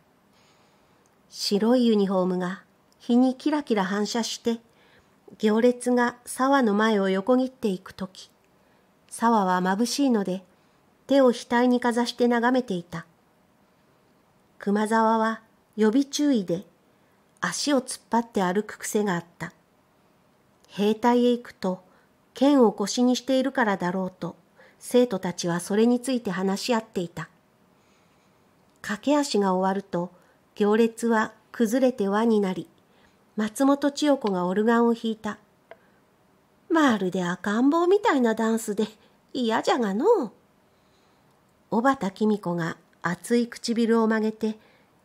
白いユニフォームが日にキラキラ反射して、行列が沢の前を横切っていくとき、沢は眩しいので、手を額にかざして眺めていた。熊沢は予備注意で足を突っ張って歩く癖があった。兵隊へ行くと剣を腰にしているからだろうと生徒たちはそれについて話し合っていた。駆け足が終わると行列は崩れて輪になり、松本千代子がオルガンを弾いた。まるで赤ん坊みたいなダンスで嫌じゃがのう。小畑公子が厚い唇を曲げて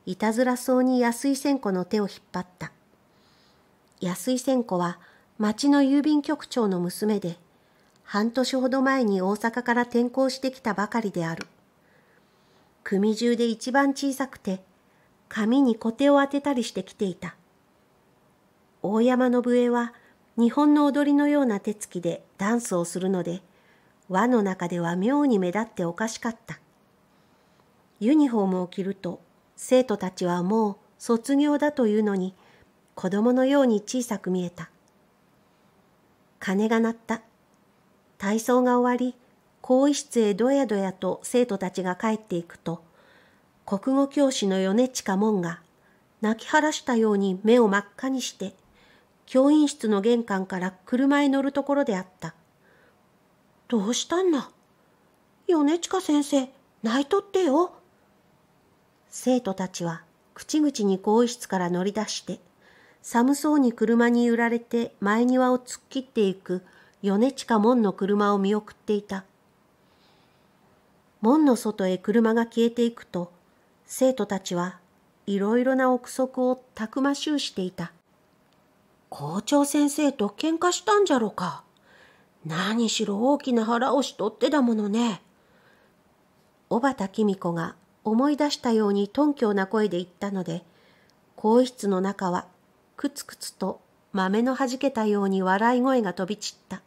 いたずらそうに安井千子の手を引っ張った安井千子は町の郵便局長の娘で半年ほど前に大阪から転校してきたばかりである組中で一番小さくて紙にコテを当てたりしてきていた大山信枝は日本の踊りのような手つきでダンスをするので輪の中では妙に目立っておかしかった。ユニフォームを着ると生徒たちはもう卒業だというのに子供のように小さく見えた。鐘が鳴った。体操が終わり、更衣室へどやどやと生徒たちが帰っていくと、国語教師の米近門が泣き晴らしたように目を真っ赤にして、教員室の玄関から車へ乗るところであった。どうしたんだ米近先生、泣いとってよ。生徒たちは口々に更衣室から乗り出して、寒そうに車に揺られて前庭を突っ切っていく米近門の車を見送っていた。門の外へ車が消えていくと、生徒たちはいろいろな憶測をたくましゅうしていた。校長先生と喧嘩したんじゃろか。何しろ大きな腹をしとってだものね。小畑公子が思い出したように頓強な声で言ったので、更衣室の中はくつくつと豆のはじけたように笑い声が飛び散った。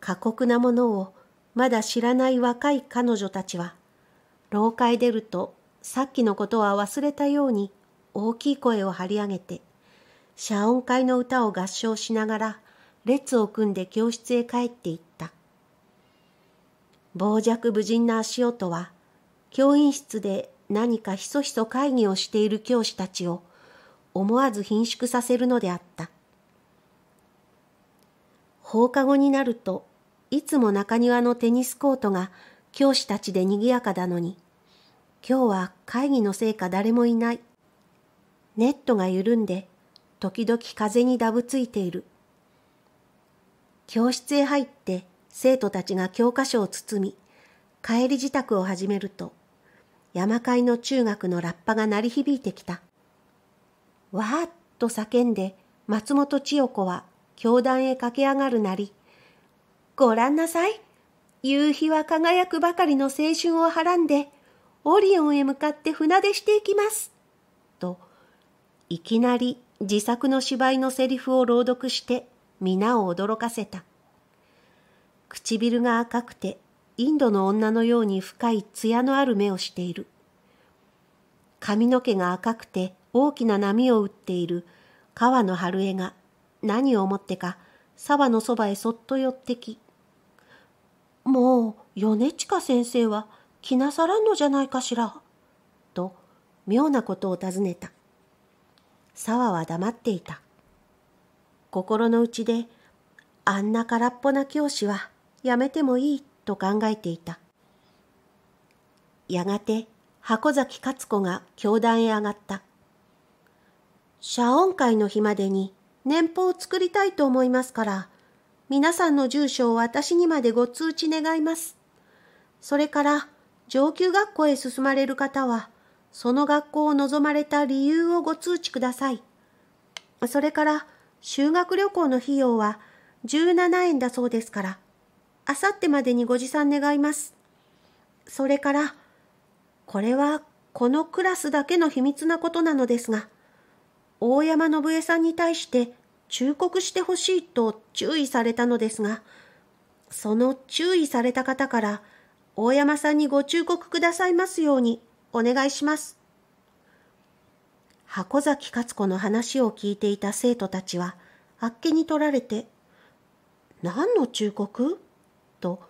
過酷なものをまだ知らない若い彼女たちは、廊下へ出るとさっきのことは忘れたように大きい声を張り上げて、謝恩会の歌を合唱しながら列を組んで教室へ帰っていった。傍若無人な足音は、教員室で何かひそひそ会議をしている教師たちを思わず貧縮させるのであった。放課後になると、いつも中庭のテニスコートが教師たちで賑やかだのに、今日は会議のせいか誰もいない。ネットが緩んで、時々風にだぶついている。教室へ入って生徒たちが教科書を包み、帰り支度を始めると、山会の中学のラッパが鳴り響いてきた。わーっと叫んで、松本千代子は教壇へ駆け上がるなり、ご覧なさい。夕日は輝くばかりの青春をはらんで、オリオンへ向かって船出していきます。と、いきなり自作の芝居のセリフを朗読して皆を驚かせた。唇が赤くて、インドの女のように深い艶のある目をしている。髪の毛が赤くて大きな波を打っている川野春江が何を思ってか沢のそばへそっと寄ってき、もう米近先生は来なさらんのじゃないかしら、と妙なことを尋ねた。沢は黙っていた。心の内であんな空っぽな教師はやめてもいいと考えていた。やがて箱崎勝子が教壇へ上がった。謝恩会の日までに年俸を作りたいと思いますから、皆さんの住所を私にまでご通知願います。それから上級学校へ進まれる方は、その学校を望まれた理由をご通知ください。それから、修学旅行の費用は17円だそうですから、あさってまでにご持参願います。それから、これはこのクラスだけの秘密なことなのですが、大山信枝さんに対して忠告してほしいと注意されたのですが、その注意された方から、大山さんにご忠告くださいますようにお願いします。箱崎勝子の話を聞いていた生徒たちは、あっけに取られて、何の忠告と、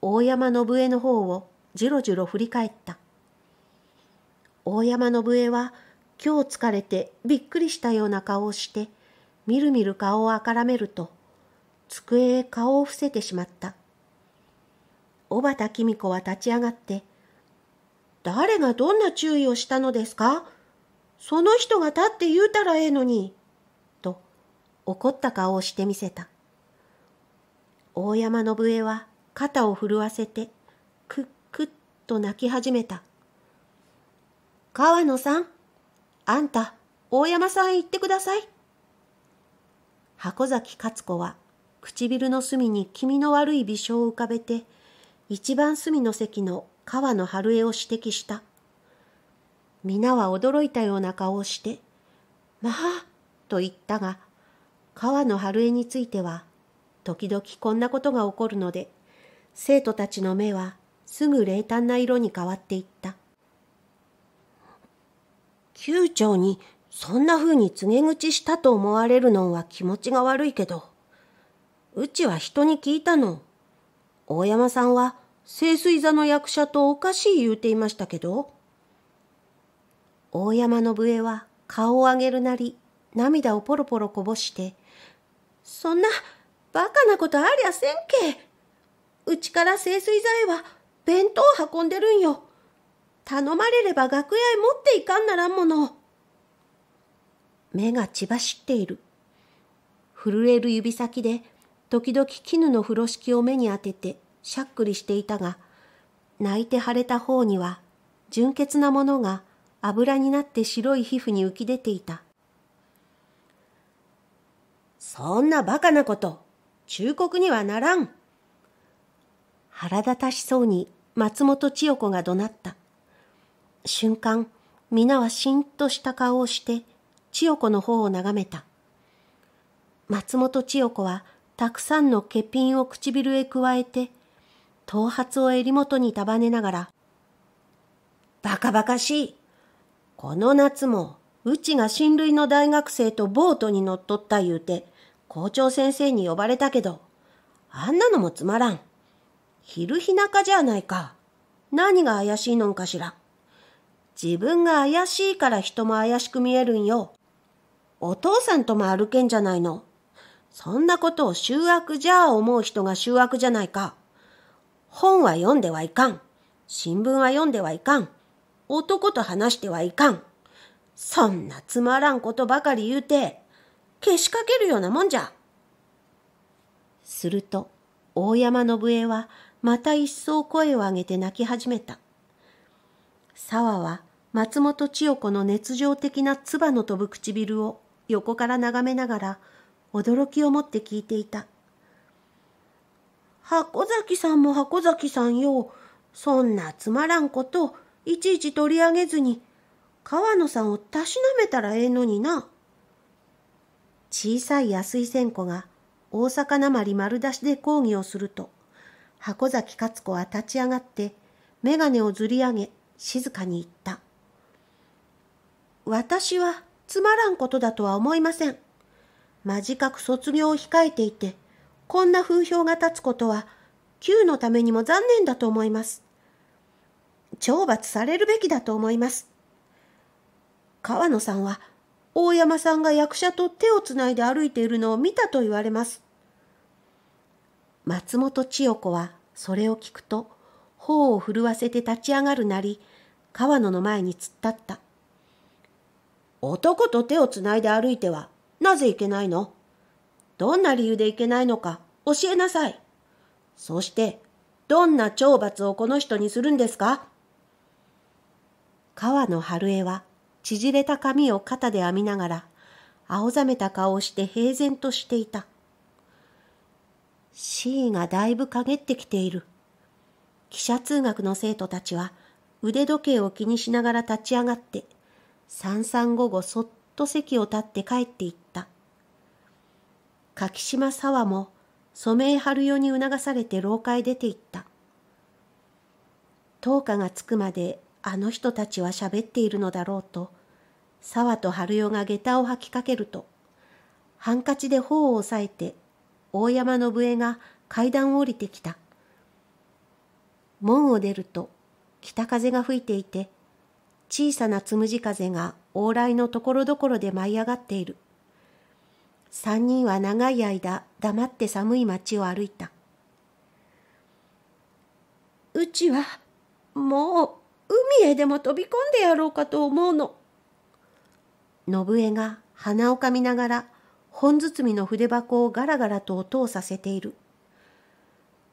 大山信枝の方をじろじろ振り返った。大山信枝は、今日疲れてびっくりしたような顔をして、みるみる顔をあからめると、机へ顔を伏せてしまった。小畑公子は立ち上がって、誰がどんな注意をしたのですかその人が立って言うたらええのに、と怒った顔をしてみせた。大山信枝は肩を震わせて、くっくっと泣き始めた。川野さん、あんた、大山さんへ行ってください。箱崎勝子は唇の隅に気味の悪い微笑を浮かべて、一番隅の席の川野春江を指摘した。皆は驚いたような顔をして、まあ、と言ったが、川野春江については、時々こんなことが起こるので、生徒たちの目はすぐ冷淡な色に変わっていった。球長にそんな風に告げ口したと思われるのは気持ちが悪いけど、うちは人に聞いたの。大山さんは清水座の役者とおかしい言うていましたけど。大山の笛は顔を上げるなり、涙をポロポロこぼして、そんな、バカなことありゃせんけ。うちから清水剤は弁当運んでるんよ。頼まれれば楽屋へ持っていかんならんもの。目が血走っている。震える指先で、時々絹の風呂敷を目に当てて、しゃっくりしていたが、泣いて腫れた方には、純潔なものが油になって白い皮膚に浮き出ていた。そんなバカなこと、忠告にはならん。腹立たしそうに松本千代子が怒鳴った。瞬間、皆はしんとした顔をして、千代子の方を眺めた。松本千代子は、たくさんの欠品を唇へ加えて、頭髪を襟元に束ねながら、バカバカしいこの夏も、うちが親類の大学生とボートに乗っ取った言うて、校長先生に呼ばれたけど、あんなのもつまらん。昼日中じゃないか。何が怪しいのんかしら。自分が怪しいから人も怪しく見えるんよ。お父さんとも歩けんじゃないの。そんなことを醜悪じゃあ思う人が醜悪じゃないか。本は読んではいかん。新聞は読んではいかん。男と話してはいかん。そんなつまらんことばかり言うて、けしかけるようなもんじゃ。すると、大山信枝はまた一層声を上げて泣き始めた。沢は松本千代子の熱情的な唾の飛ぶ唇を横から眺めながら驚きを持って聞いていた。箱崎さんも箱崎さんよ、そんなつまらんこといちいち取り上げずに、川野さんをたしなめたらええのにな。小さい安井千子が大阪なまり丸出しで抗議をすると、箱崎勝子は立ち上がって、眼鏡をずり上げ、静かに言った。私はつまらんことだとは思いません。間近く卒業を控えていて、こんな風評が立つことは、Q のためにも残念だと思います。懲罰されるべきだと思います。川野さんは大山さんが役者と手をつないで歩いているのを見たと言われます。松本千代子はそれを聞くと頬を震わせて立ち上がるなり川野の前に突っ立った。男と手をつないで歩いてはなぜいけないのどんな理由でいけないのか教えなさい。そしてどんな懲罰をこの人にするんですか川野春江は縮れた髪を肩で編みながら、青ざめた顔をして平然としていた。C がだいぶ陰ってきている。記者通学の生徒たちは腕時計を気にしながら立ち上がって、三三午後そっと席を立って帰っていった。柿島沢も染井春代に促されて廊下へ出て行った。灯火がつくまであの人たちは喋っているのだろうと、沢と春代が下駄を吐きかけると、ハンカチで頬を押さえて、大山信笛が階段を降りてきた。門を出ると、北風が吹いていて、小さなつむじ風が往来のところどころで舞い上がっている。三人は長い間黙って寒い町を歩いた。うちはもう海へでも飛び込んでやろうかと思うの。信江が鼻をかみながら本包みの筆箱をガラガラと音をさせている。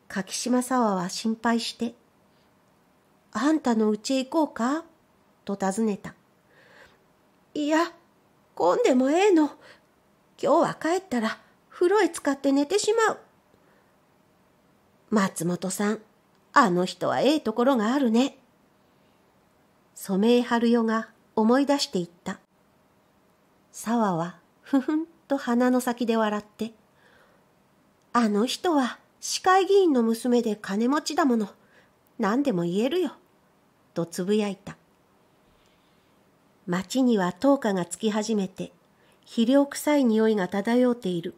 柿島沢は心配して、あんたの家へ行こうかと尋ねた。いや、混んでもええの。今日は帰ったら風呂へ使って寝てしまう。松本さん、あの人はええところがあるね。染ハ春代が思い出していった。沢はふふんと鼻の先で笑って、あの人は市会議員の娘で金持ちだもの。何でも言えるよ。とつぶやいた。町には灯火がつき始めて、肥料臭い匂いが漂っている。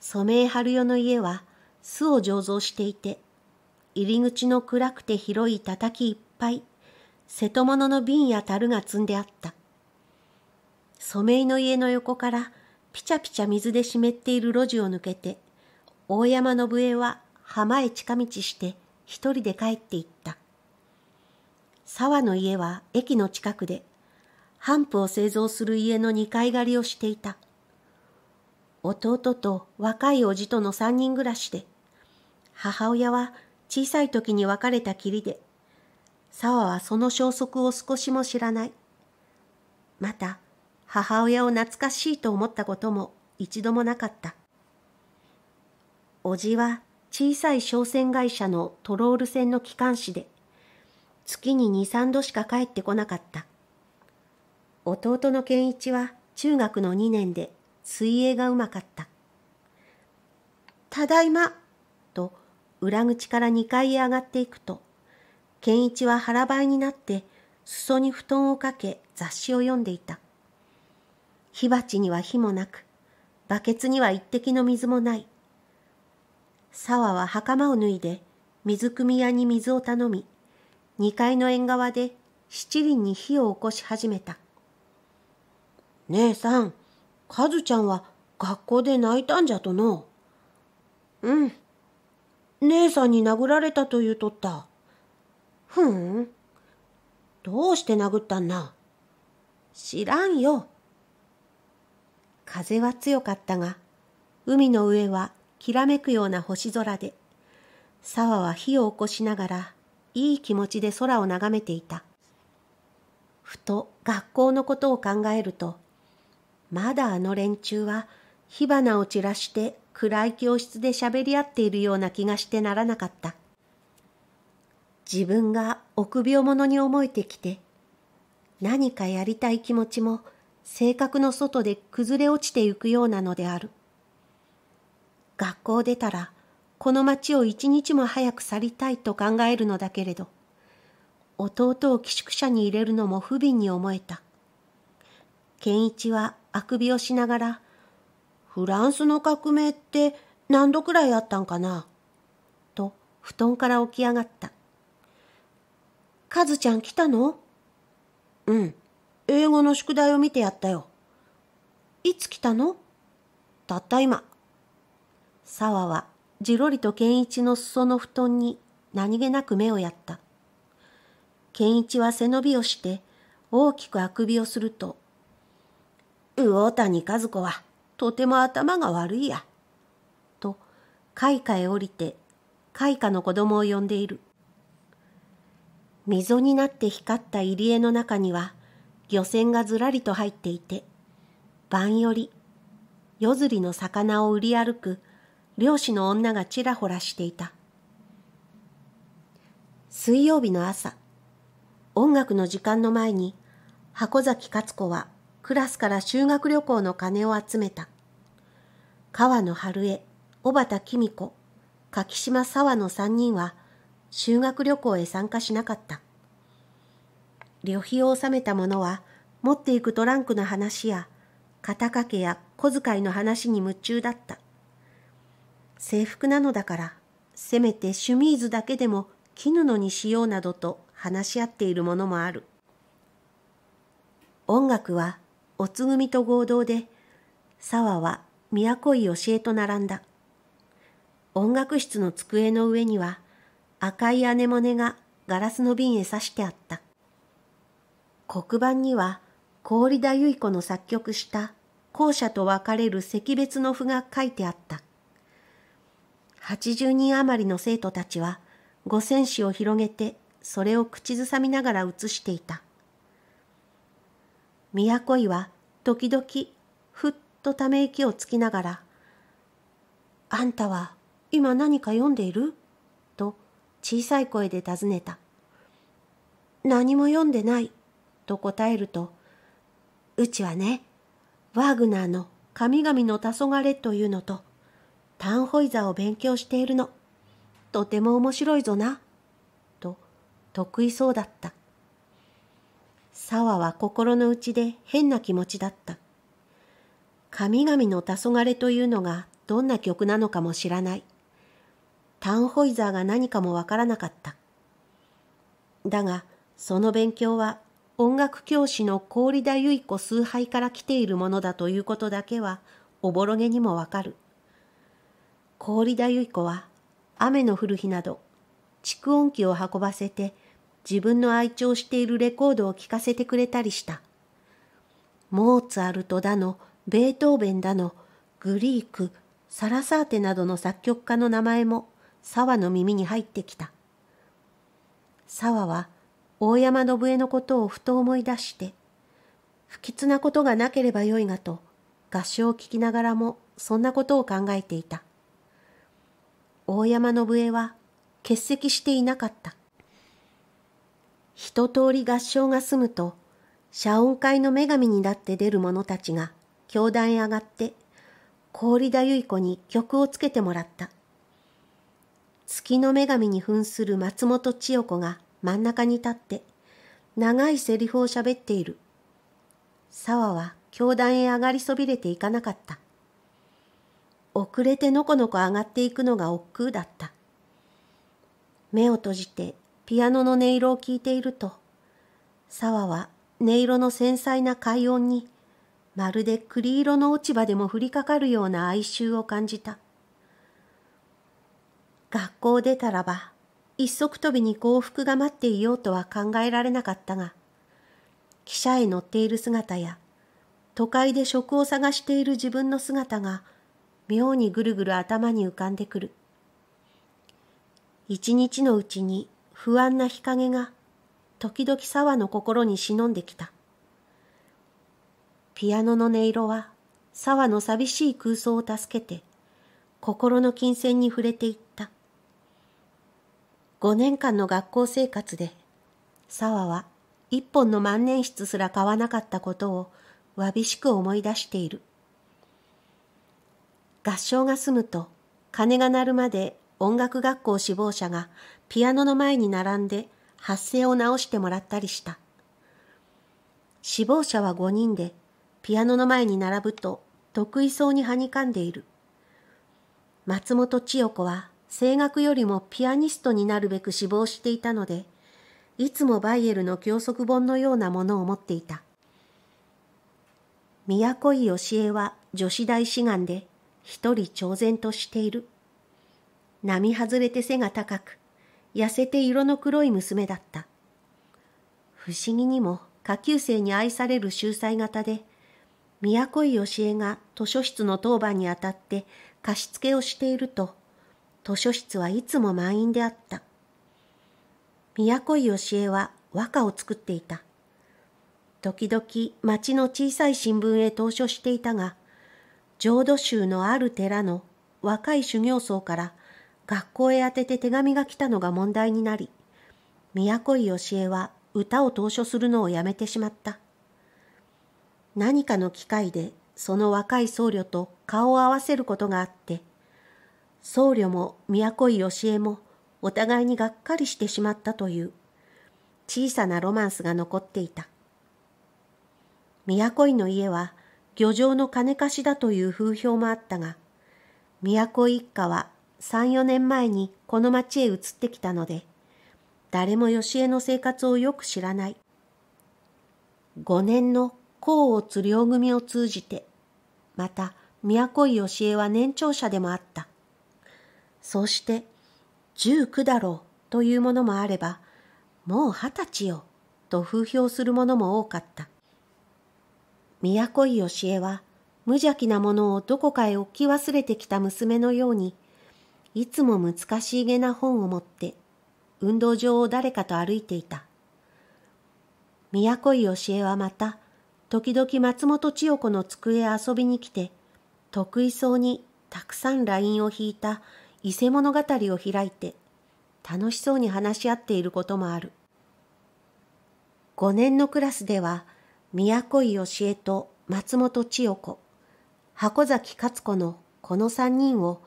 染ハ春代の家は巣を醸造していて、入り口の暗くて広い叩きいっぱい瀬戸物の瓶や樽が積んであった。染井の家の横からピチャピチャ水で湿っている路地を抜けて、大山の笛は浜へ近道して一人で帰っていった。沢の家は駅の近くで、ハンプを製造する家の2階狩りをしていた。弟と若いおじとの3人暮らしで、母親は小さい時に別れたきりで、沢はその消息を少しも知らない。また、母親を懐かしいと思ったことも一度もなかった。叔父は小さい商船会社のトロール船の機関士で、月に2、3度しか帰ってこなかった。弟の健一は中学の2年で水泳がうまかった。ただいま、と裏口から2階へ上がっていくと、健一は腹ばいになって、裾に布団をかけ雑誌を読んでいた。火鉢には火もなく、バケツには一滴の水もない。沢は袴を脱いで、水汲み屋に水を頼み、2階の縁側で七輪に火を起こし始めた。姉さん、かずちゃんは学校で泣いたんじゃとのう。うん。姉さんに殴られたと言うとった。ふん。どうして殴ったんな知らんよ。風は強かったが、海の上はきらめくような星空で、沢は火を起こしながら、いい気持ちで空を眺めていた。ふと学校のことを考えると、まだあの連中は火花を散らして暗い教室で喋り合っているような気がしてならなかった。自分が臆病者に思えてきて、何かやりたい気持ちも性格の外で崩れ落ちてゆくようなのである。学校出たら、この町を一日も早く去りたいと考えるのだけれど、弟を寄宿舎に入れるのも不憫に思えた。健一はあくびをしながら、フランスの革命って何度くらいあったんかなと布団から起き上がった。カズちゃん来たのうん。英語の宿題を見てやったよ。いつ来たのたった今。沢はじろりと健一の裾の布団に何気なく目をやった。健一は背伸びをして大きくあくびをすると、魚谷和子はとても頭が悪いや。と、開花へ降りて、開花の子供を呼んでいる。溝になって光った入り江の中には、漁船がずらりと入っていて、晩より、夜釣りの魚を売り歩く漁師の女がちらほらしていた。水曜日の朝、音楽の時間の前に、箱崎勝子はクラスから修学旅行の金を集めた。川野春江、小畑公子、柿島沢の三人は、修学旅行へ参加しなかった。旅費を納めた者は、持っていくトランクの話や、肩掛けや小遣いの話に夢中だった。制服なのだから、せめてシュミーズだけでも絹のにしようなどと話し合っているものもある。音楽は、おつぐみと合同で、沢は都井教えと並んだ。音楽室の机の上には、赤いアネモネがガラスの瓶へ刺してあった。黒板には氷田由衣子の作曲した校舎と別れる惜別の譜が書いてあった。80人余りの生徒たちは五線紙を広げてそれを口ずさみながら写していた。都井は時々ふっとため息をつきながら、あんたは今何か読んでいる小さい声で尋ねた。何も読んでない、と答えると、うちはね、ワーグナーの神々の黄昏というのと、タンホイザを勉強しているの。とても面白いぞな。と、得意そうだった。沢は心の内で変な気持ちだった。神々の黄昏というのがどんな曲なのかも知らない。タンホイザーが何かもわからなかった。だが、その勉強は音楽教師の氷田由子崇拝から来ているものだということだけはおぼろげにもわかる。氷田由子は雨の降る日など蓄音機を運ばせて自分の愛聴しているレコードを聴かせてくれたりした。モーツァルトだの、ベートーベンだの、グリーク、サラサーテなどの作曲家の名前も沢の耳に入ってきた。沢は大山信江のことをふと思い出して、不吉なことがなければよいがと、合唱を聞きながらもそんなことを考えていた。大山信江は欠席していなかった。一通り合唱が済むと、謝恩会の女神にだって出る者たちが教壇へ上がって、氷田結子に曲をつけてもらった。月の女神に扮する松本千代子が真ん中に立って長いセリフを喋っている。沢は教団へ上がりそびれていかなかった。遅れてのこのこ上がっていくのが億劫だった。目を閉じてピアノの音色を聞いていると、沢は音色の繊細な快音に、まるで栗色の落ち葉でも降りかかるような哀愁を感じた。学校を出たらば、一足飛びに幸福が待っていようとは考えられなかったが、汽車へ乗っている姿や、都会で職を探している自分の姿が、妙にぐるぐる頭に浮かんでくる。一日のうちに不安な日陰が、時々沢の心に忍んできた。ピアノの音色は、沢の寂しい空想を助けて、心の金線に触れていった。5年間の学校生活で、和は一本の万年筆すら買わなかったことをわびしく思い出している。合唱が済むと、鐘が鳴るまで音楽学校志望者がピアノの前に並んで発声を直してもらったりした。志望者は5人で、ピアノの前に並ぶと得意そうにはにかんでいる。松本千代子は声楽よりもピアニストになるべく志望していたので、いつもバイエルの教則本のようなものを持っていた。都井よしえは女子大志願で一人挑然としている。並外れて背が高く、痩せて色の黒い娘だった。不思議にも下級生に愛される秀才型で、都井よしえが図書室の当番にあたって貸し付けをしていると、図書室はいつも満員であった。都井義えは和歌を作っていた。時々町の小さい新聞へ投書していたが、浄土宗のある寺の若い修行僧から学校へ宛てて手紙が来たのが問題になり、都井義えは歌を投書するのをやめてしまった。何かの機会でその若い僧侶と顔を合わせることがあって、僧侶も都井義えもお互いにがっかりしてしまったという小さなロマンスが残っていた。都井の家は漁場の金貸しだという風評もあったが、都井一家は3、4年前にこの町へ移ってきたので、誰も義江の生活をよく知らない。5年の甲乙両組を通じて、また都井義江は年長者でもあった。そうして19だろうというものもあれば、もう二十歳よと風評するものも多かった。都井義えは無邪気なものをどこかへ置き忘れてきた娘のように、いつも難しげな本を持って運動場を誰かと歩いていた。都井義えはまた、時々松本千代子の机へ遊びに来て、得意そうにたくさんラインを引いた伊勢物語を開いて楽しそうに話し合っていることもある。5年のクラスでは、宮古井教えと松本千代子、箱崎勝子のこの3人を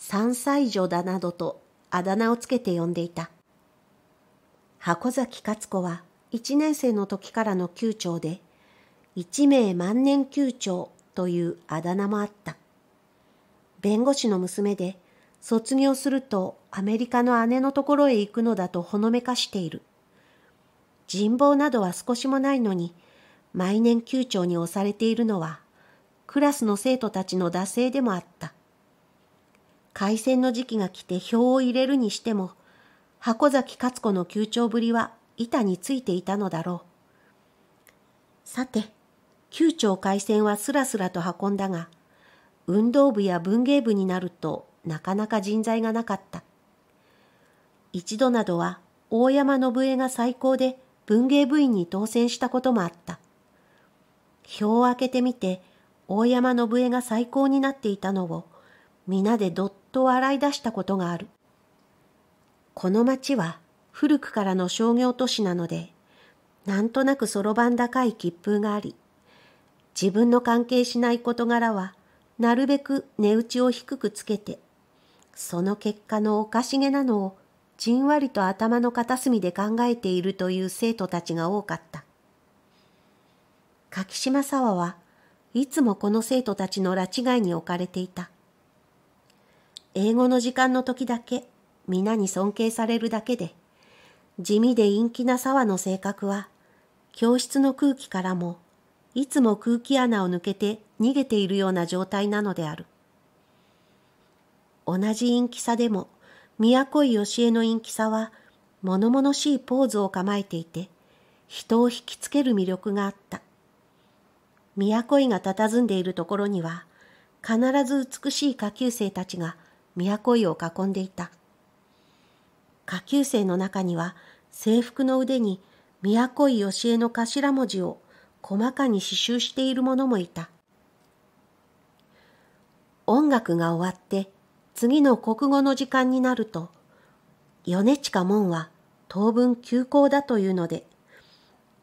3歳女だなどとあだ名をつけて呼んでいた。箱崎勝子は1年生の時からの旧長で、一名万年旧長というあだ名もあった。弁護士の娘で、卒業するとアメリカの姉のところへ行くのだとほのめかしている。人望などは少しもないのに、毎年球長に押されているのは、クラスの生徒たちの惰性でもあった。開戦の時期が来て票を入れるにしても、箱崎勝子の球長ぶりは板についていたのだろう。さて、球長開戦はすらすらと運んだが、運動部や文芸部になるとなかなか人材がなかった。一度などは大山信江が最高で文芸部員に当選したこともあった。表を開けてみて大山信江が最高になっていたのを皆でどっと笑い出したことがある。この町は古くからの商業都市なので、なんとなくそろばん高い切符があり、自分の関係しない事柄は、なるべく値打ちを低くつけてその結果のおかしげなのをじんわりと頭の片隅で考えているという生徒たちが多かった。柿島沢はいつもこの生徒たちの拉致いに置かれていた。英語の時間の時だけ皆に尊敬されるだけで、地味で陰気な沢の性格は、教室の空気からも、いつも空気穴を抜けて逃げているような状態なのである。同じ陰気さでも、都井義江の陰気さは、物々しいポーズを構えていて、人を引きつける魅力があった。都井が佇んでいるところには、必ず美しい下級生たちが都井を囲んでいた。下級生の中には、制服の腕に都井義江の頭文字を細かに刺繍している者もいた。音楽が終わって次の国語の時間になると、米近門は当分休校だというので、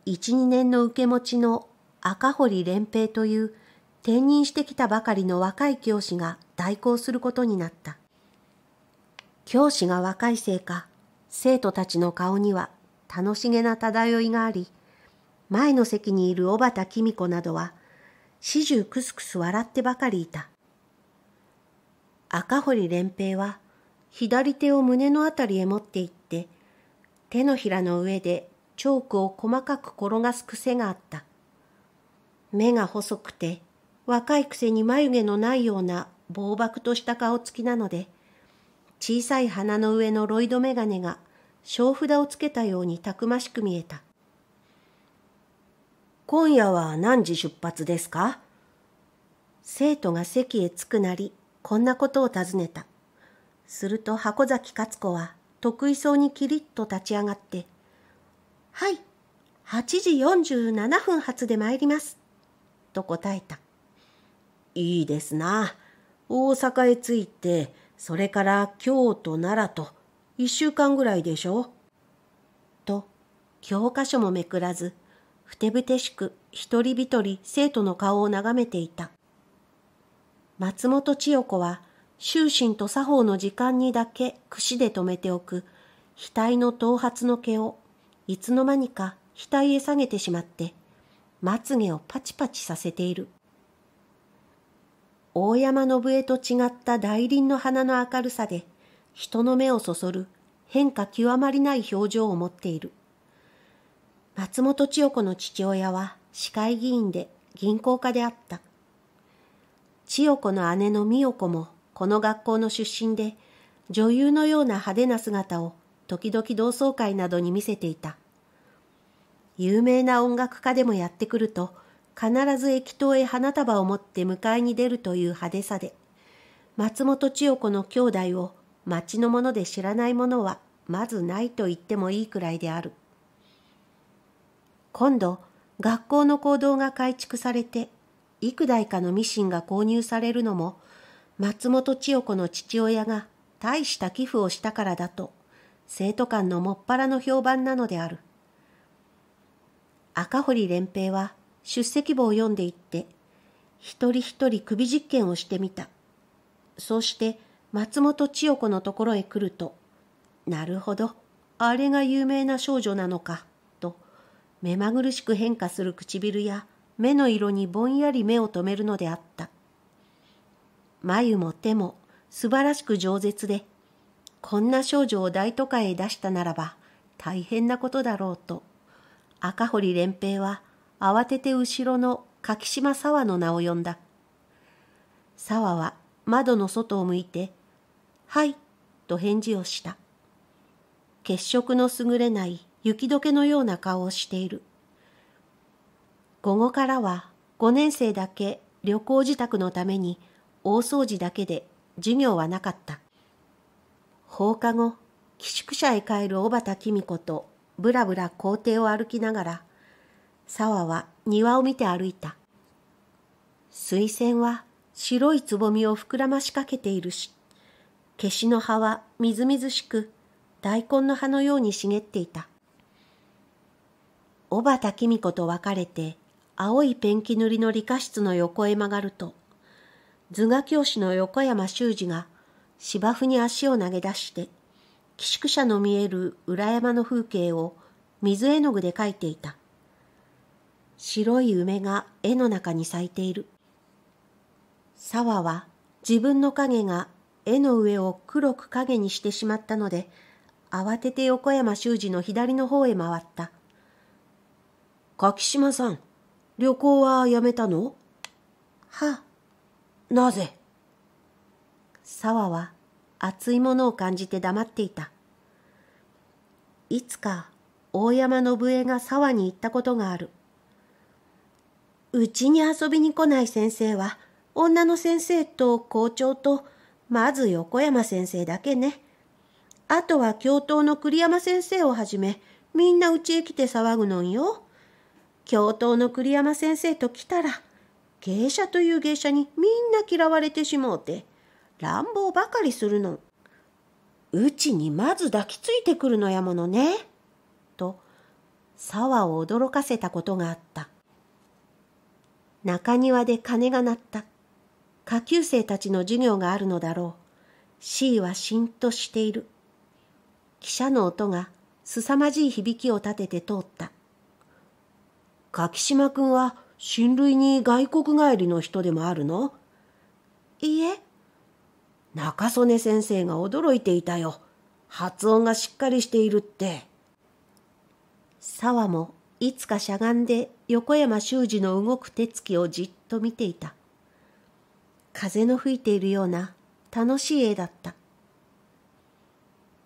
一、二年の受け持ちの赤堀連平という転任してきたばかりの若い教師が代行することになった。教師が若いせいか、生徒たちの顔には楽しげな漂いがあり、前の席にいる小畑公子などは、始終くすくす笑ってばかりいた。赤堀連平は左手を胸のあたりへ持っていって手のひらの上でチョークを細かく転がす癖があった目が細くて若いくせに眉毛のないような暴漠とした顔つきなので小さい鼻の上のロイド眼鏡が小札をつけたようにたくましく見えた今夜は何時出発ですか生徒が席へ着くなりこんなことを尋ねた。すると箱崎勝子は得意そうにキリッと立ち上がって、はい、8時47分発で参ります。と答えた。いいですな。大阪へ着いて、それから京都、奈良と、一週間ぐらいでしょう。と、教科書もめくらず、ふてぶてしく一人一人生徒の顔を眺めていた。松本千代子は、終身と作法の時間にだけ櫛で留めておく、額の頭髪の毛を、いつの間にか額へ下げてしまって、まつげをパチパチさせている。大山信枝と違った大輪の花の明るさで、人の目をそそる変化極まりない表情を持っている。松本千代子の父親は市会議員で銀行家であった。千代子の姉の美代子もこの学校の出身で、女優のような派手な姿を時々同窓会などに見せていた。有名な音楽家でもやってくると、必ず駅頭へ花束を持って迎えに出るという派手さで、松本千代子の兄弟を町のもので知らないものはまずないと言ってもいいくらいである。今度、学校の行動が改築されて幾代かのミシンが購入されるのも、松本千代子の父親が大した寄付をしたからだと、生徒間のもっぱらの評判なのである。赤堀連平は出席簿を読んでいって、一人一人首実験をしてみた。そうして松本千代子のところへ来ると、なるほど、あれが有名な少女なのか、と、目まぐるしく変化する唇や、目の色にぼんやり目を留めるのであった。眉も手も素晴らしく饒舌で、こんな少女を大都会へ出したならば大変なことだろうと、赤堀連平は慌てて後ろの柿島沢の名を呼んだ。沢は窓の外を向いて、はい、と返事をした。血色の優れない雪解けのような顔をしている。午後からは5年生だけ旅行自宅のために大掃除だけで授業はなかった。放課後、寄宿舎へ帰る小畑公子とぶらぶら校庭を歩きながら、沢は庭を見て歩いた。水仙は白いつぼみを膨らましかけているし、ケシの葉はみずみずしく大根の葉のように茂っていた。小畑公子と別れて青いペンキ塗りの理科室の横へ曲がると、図画教師の横山修二が芝生に足を投げ出して、寄宿舎の見える裏山の風景を水絵の具で描いていた。白い梅が絵の中に咲いている。沢は自分の影が絵の上を黒く影にしてしまったので、慌てて横山修二の左の方へ回った。柿島さん、旅行はやめたのはなぜ和は熱いものを感じて黙っていた。いつか大山信枝が沢に行ったことがある。うちに遊びに来ない先生は、女の先生と校長と、まず横山先生だけね。あとは教頭の栗山先生をはじめ、みんなうちへ来て騒ぐのんよ。教頭の栗山先生と来たら芸者という芸者にみんな嫌われてしもうて乱暴ばかりするの。うちにまず抱きついてくるのやものね。と沢を驚かせたことがあった。中庭で鐘が鳴った。下級生たちの授業があるのだろう。C はしんとしている。汽車の音がすさまじい響きを立てて通った。柿島くんは親類に外国帰りの人でもあるのいいえ。中曽根先生が驚いていたよ。発音がしっかりしているって。沢もいつかしゃがんで横山修二の動く手つきをじっと見ていた。風の吹いているような楽しい絵だった。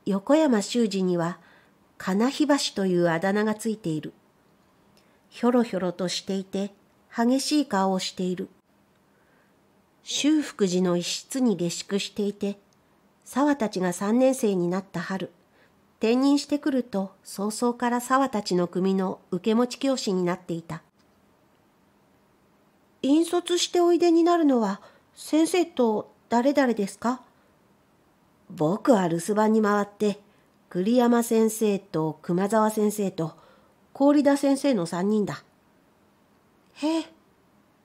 横山修二には金火橋というあだ名がついている。ひょろひょろとしていて、激しい顔をしている。修福寺の一室に下宿していて、沢たちが三年生になった春、転任してくると早々から沢たちの組の受け持ち教師になっていた。引率しておいでになるのは先生と誰々ですか僕は留守番に回って栗山先生と熊沢先生と氷田先生の3人だ。へえ、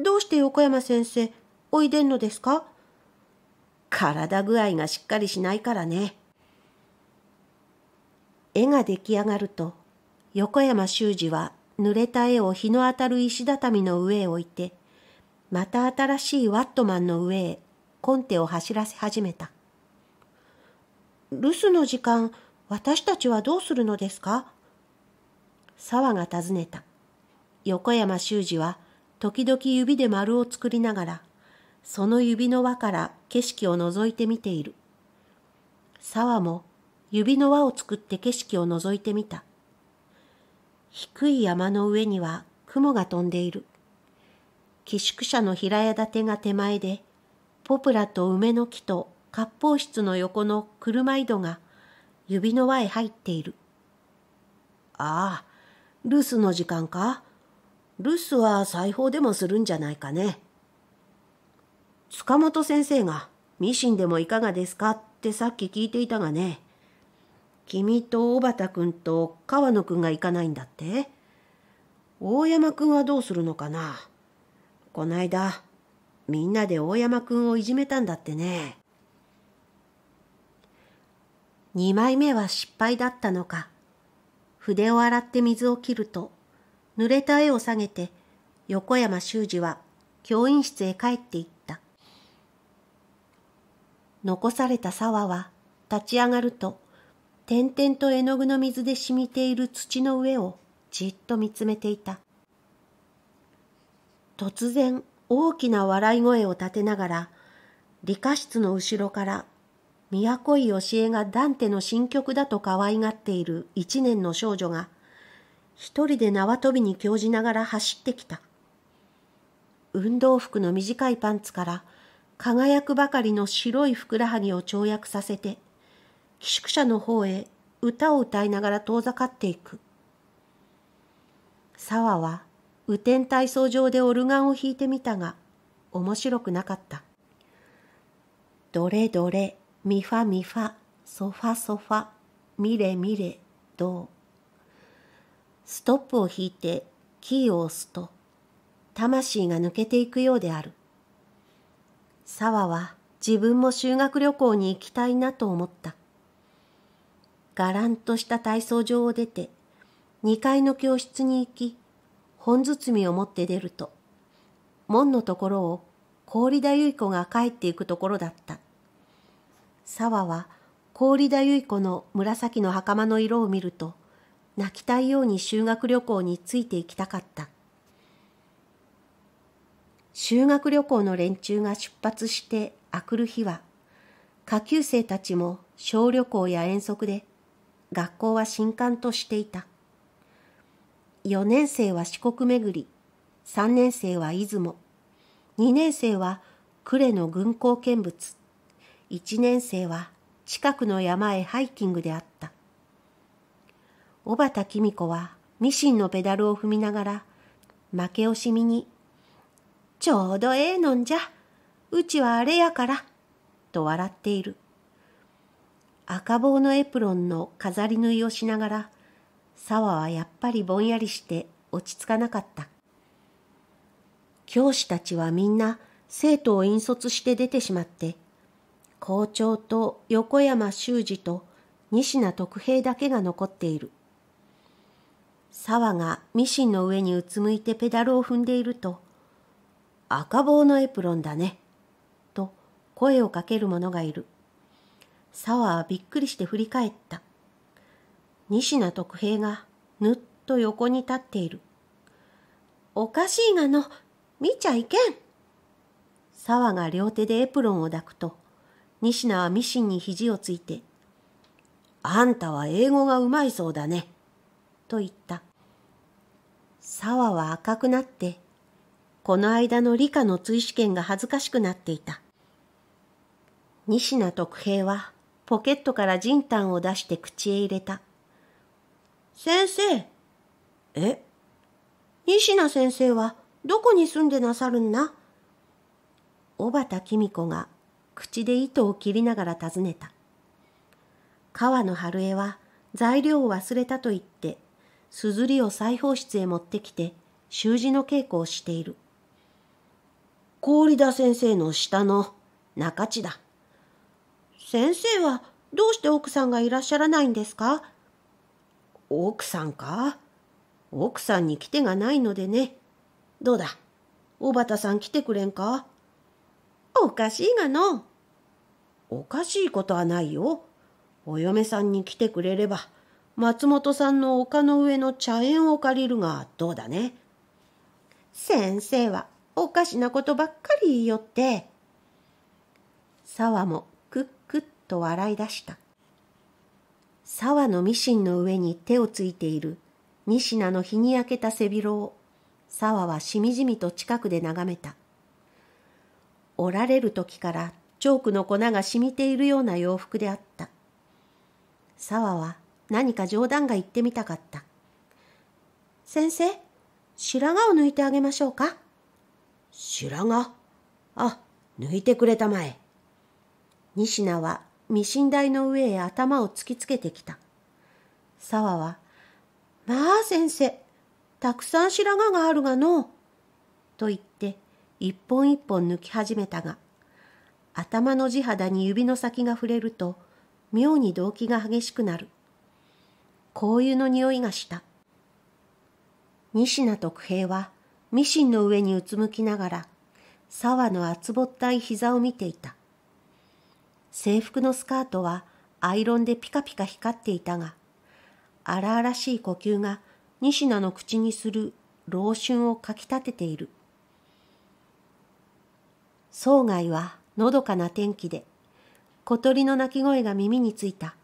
どうして横山先生、おいでんのですか体具合がしっかりしないからね。絵が出来上がると、横山修二は濡れた絵を日の当たる石畳の上へ置いて、また新しいワットマンの上へコンテを走らせ始めた。留守の時間、私たちはどうするのですか沢が尋ねた。横山修二は時々指で丸を作りながら、その指の輪から景色を覗いてみている。沢も指の輪を作って景色を覗いてみた。低い山の上には雲が飛んでいる。寄宿舎の平屋建てが手前で、ポプラと梅の木と割烹室の横の車井戸が指の輪へ入っている。ああ、留守の時間か留守は裁縫でもするんじゃないかね。塚本先生がミシンでもいかがですかってさっき聞いていたがね。君と小畑くんと川野くんが行かないんだって大山くんはどうするのかなこないだみんなで大山くんをいじめたんだってね。2枚目は失敗だったのか筆を洗って水を切ると、濡れた絵を下げて、横山修二は教員室へ帰っていった。残された沢は立ち上がると、点々と絵の具の水で染みている土の上をじっと見つめていた。突然大きな笑い声を立てながら、理科室の後ろから都井教えがダンテの新曲だと可愛がっている一年の少女が、一人で縄跳びに興じながら走ってきた。運動服の短いパンツから輝くばかりの白いふくらはぎを跳躍させて、寄宿舎の方へ歌を歌いながら遠ざかっていく。沢は雨天体操場でオルガンを弾いてみたが、面白くなかった。どれどれミファミファ、ソファソファ、みれみれ、どう。ストップを引いてキーを押すと、魂が抜けていくようである。沢は自分も修学旅行に行きたいなと思った。がらんとした体操場を出て、2階の教室に行き、本包みを持って出ると、門のところを氷田結子が帰っていくところだった。沢は氷田結子の紫の袴の色を見ると泣きたいように修学旅行について行きたかった修学旅行の連中が出発してあくる日は下級生たちも小旅行や遠足で学校は新刊としていた4年生は四国巡り3年生は出雲2年生は呉の軍港見物一年生は近くの山へハイキングであった。小畑公子はミシンのペダルを踏みながら、負け惜しみに、ちょうどええのんじゃ。うちはあれやから。と笑っている。赤棒のエプロンの飾り縫いをしながら、沢はやっぱりぼんやりして落ち着かなかった。教師たちはみんな生徒を引率して出てしまって、校長と横山修二と仁科徳平だけが残っている。沢がミシンの上にうつむいてペダルを踏んでいると、赤棒のエプロンだね、と声をかける者がいる。沢はびっくりして振り返った。仁科徳平がぬっと横に立っている。おかしいがの、見ちゃいけん。沢が両手でエプロンを抱くと、仁科はミシンに肘をついて、あんたは英語がうまいそうだね、と言った。沢は赤くなって、この間の理科の追試験が恥ずかしくなっていた。仁科徳平はポケットからじんたんを出して口へ入れた。先生。え仁科先生はどこに住んでなさるんな小畑公子が口で糸を切りながら尋ねた。川野春江は材料を忘れたと言って、すずりを裁縫室へ持ってきて、習字の稽古をしている。氷田先生の下の中地だ。先生はどうして奥さんがいらっしゃらないんですか奥さんか奥さんに来てがないのでね。どうだ、小畑さん来てくれんかおかしいがの。おかしいことはないよ。お嫁さんに来てくれれば、松本さんの丘の上の茶園を借りるがどうだね。先生はおかしなことばっかり言いよって。沢もクックっと笑い出した。沢のミシンの上に手をついている仁科の日に焼けた背広を沢はしみじみと近くで眺めた。おられる時からチョークの粉が染みているような洋服であった。沢は何か冗談が言ってみたかった。先生、白髪を抜いてあげましょうか。白髪あ、抜いてくれたまえ。仁科はミシン台の上へ頭を突きつけてきた。沢は、まあ先生、たくさん白髪があるがのと言って一本一本抜き始めたが、頭の地肌に指の先が触れると、妙に動悸が激しくなる。香油の匂いがした。仁科徳平は、ミシンの上にうつむきながら、沢の厚ぼったい膝を見ていた。制服のスカートはアイロンでピカピカ光っていたが、荒々しい呼吸が仁科の口にする老春をかきたてている。生外はのどかな天気で、小鳥の鳴き声が耳についた。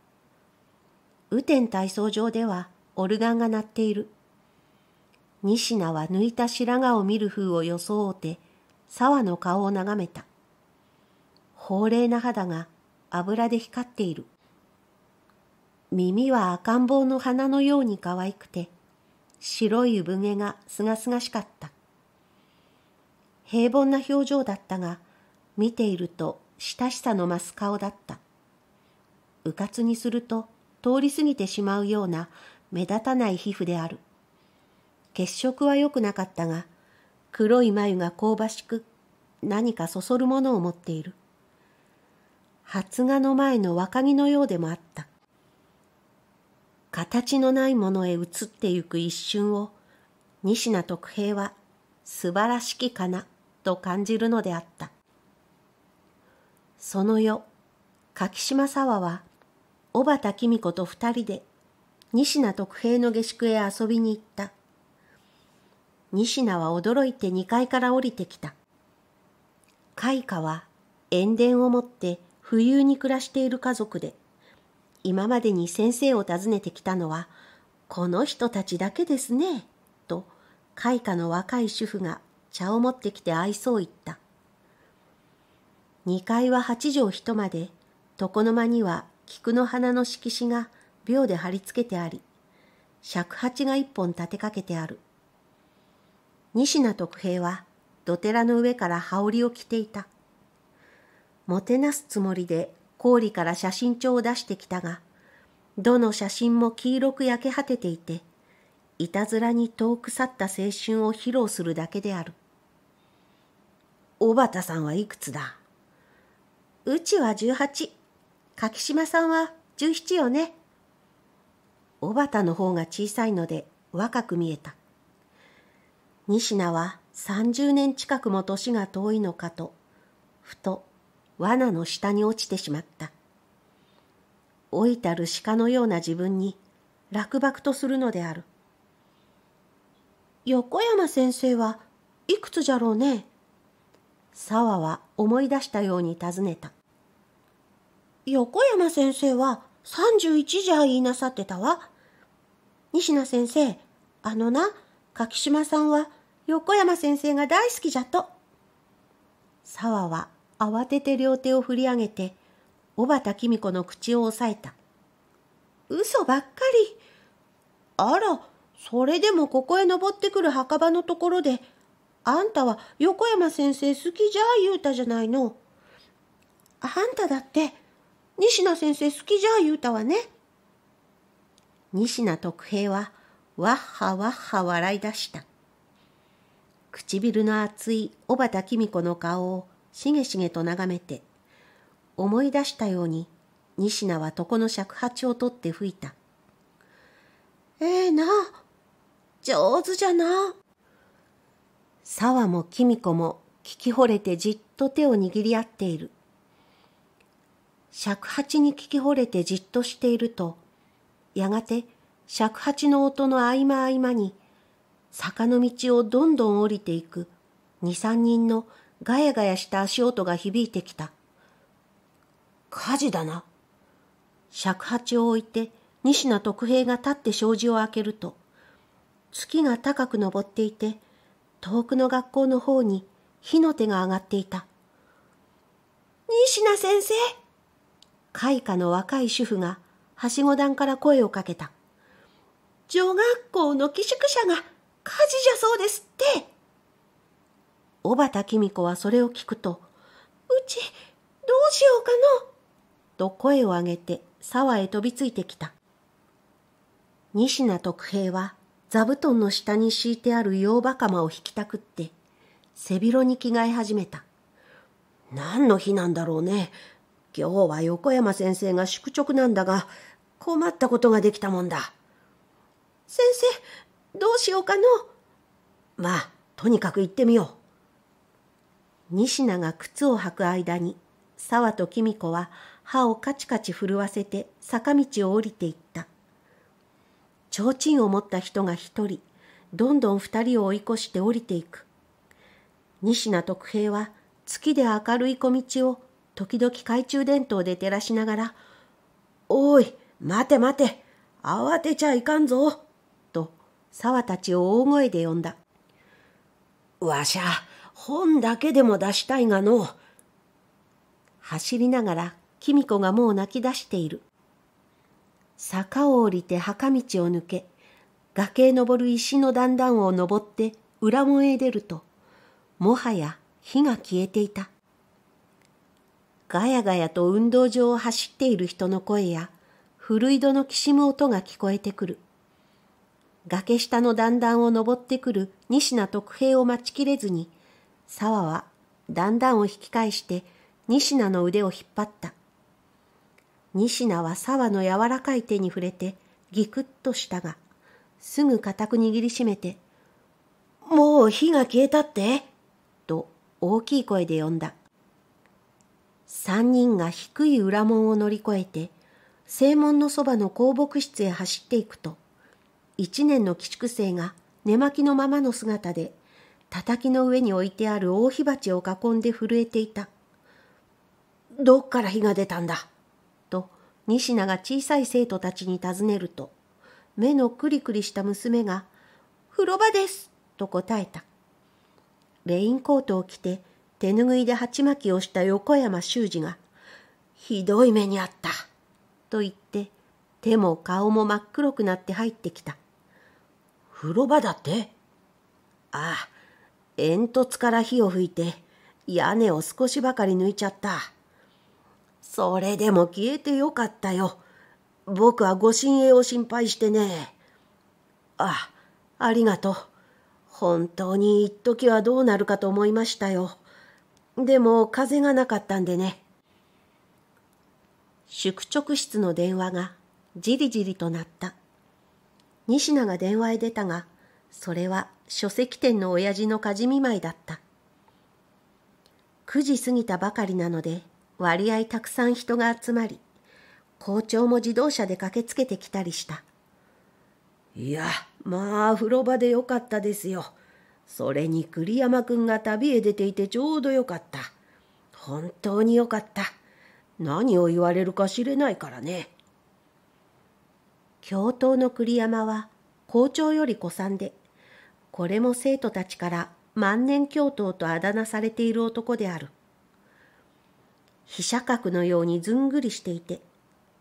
雨天体操場ではオルガンが鳴っている。仁科は抜いた白髪を見る風を装うて、沢の顔を眺めた。法麗な肌が油で光っている。耳は赤ん坊の花のように可愛くて、白い産毛がすがすがしかった。平凡な表情だったが、見ていると親しさの増す顔だった。うかつにすると通り過ぎてしまうような目立たない皮膚である。血色は良くなかったが、黒い眉が香ばしく、何かそそるものを持っている。発芽の前の若木のようでもあった。形のないものへ移ってゆく一瞬を、仁科徳平は素晴らしきかなと感じるのであった。その夜、柿島沢は、小畑公子と二人で、仁科徳平の下宿へ遊びに行った。仁科は驚いて二階から降りてきた。開花は、塩田を持って冬に暮らしている家族で、今までに先生を訪ねてきたのは、この人たちだけですね、と、開花の若い主婦が茶を持ってきて愛想を言った。2階は8畳一間で、床の間には菊の花の色紙が秒で貼り付けてあり、尺八が一本立てかけてある。西名徳平は土寺の上から羽織を着ていた。もてなすつもりで氷から写真帳を出してきたが、どの写真も黄色く焼け果てていて、いたずらに遠く去った青春を披露するだけである。小畑さんはいくつだうちは18。柿島さんは17よね。小畑の方が小さいので若く見えた。仁科は30年近くも年が遠いのかと、ふと罠の下に落ちてしまった。老いたる鹿のような自分に落馬とするのである。横山先生はいくつじゃろうね沢は思い出したように尋ねた。横山先生は31じゃ言いなさってたわ。西名先生、あのな、柿島さんは横山先生が大好きじゃと。沢は慌てて両手を振り上げて、小畑公子の口を押さえた。嘘ばっかり。あら、それでもここへ登ってくる墓場のところで、あんたは横山先生好きじゃ言うたじゃないの。あんただって、西名先生好きじゃ言うたわね。西名徳平は、わっはわっは笑い出した。唇の厚い小畑公子の顔をしげしげと眺めて、思い出したように、仁科は床の尺八を取って吹いた。ええな、上手じゃな。沢もきみ子も聞き惚れてじっと手を握り合っている。尺八に聞き惚れてじっとしていると、やがて尺八の音の合間合間に、坂の道をどんどん降りていく二三人のガヤガヤした足音が響いてきた。火事だな。尺八を置いて仁科徳平が立って障子を開けると、月が高く昇っていて、遠くの学校の方に火の手が上がっていた。西名先生開花の若い主婦がはしご段から声をかけた。女学校の寄宿舎が火事じゃそうですって。小畑公子はそれを聞くと、うち、どうしようかの。と声を上げて沢へ飛びついてきた。西名徳平は座布団の下に敷いてある洋バカマを引きたくって、背広に着替え始めた。何の日なんだろうね。今日は横山先生が宿直なんだが、困ったことができたもんだ。先生、どうしようかの。まあ、とにかく行ってみよう。仁科が靴を履く間に、沢と公子は歯をカチカチ震わせて坂道を降りていった。提灯を持った人が一人どんどん二人を追い越して降りていく仁科徳平は月で明るい小道を時々懐中電灯で照らしながら「おい待て待て慌てちゃいかんぞ」と沢たちを大声で呼んだ「わしゃ本だけでも出したいがの走りながら公子がもう泣き出している坂を降りて墓道を抜け、崖へ登る石の段々を登って裏門へ出ると、もはや火が消えていた。ガヤガヤと運動場を走っている人の声や、古井戸のきしむ音が聞こえてくる。崖下の段々を登ってくる仁科徳兵を待ちきれずに、沢は段々を引き返して仁科の腕を引っ張った。仁科は沢の柔らかい手に触れてぎくっとしたが、すぐ固く握りしめて、もう火が消えたってと大きい声で呼んだ。三人が低い裏門を乗り越えて、正門のそばの香木室へ走っていくと、一年の鬼畜生が寝巻きのままの姿で、叩きの上に置いてある大火鉢を囲んで震えていた。どっから火が出たんだ仁科が小さい生徒たちに尋ねると、目のクリクリした娘が、風呂場ですと答えた。レインコートを着て、手ぬぐいで鉢巻きをした横山修二が、ひどい目にあった、と言って、手も顔も真っ黒くなって入ってきた。風呂場だってああ、煙突から火を吹いて、屋根を少しばかり抜いちゃった。それでも消えてよかったよ。僕はご神栄を心配してね。あ、ありがとう。本当に一時はどうなるかと思いましたよ。でも風がなかったんでね。宿直室の電話がじりじりとなった。仁科が電話へ出たが、それは書籍店の親父の家事見舞いだった。9時過ぎたばかりなので、割合たくさん人が集まり校長も自動車で駆けつけてきたりしたいやまあ風呂場でよかったですよそれに栗山君が旅へ出ていてちょうどよかった本当によかった何を言われるか知れないからね教頭の栗山は校長より古参でこれも生徒たちから万年教頭とあだ名されている男である。飛車角のようにずんぐりしていて、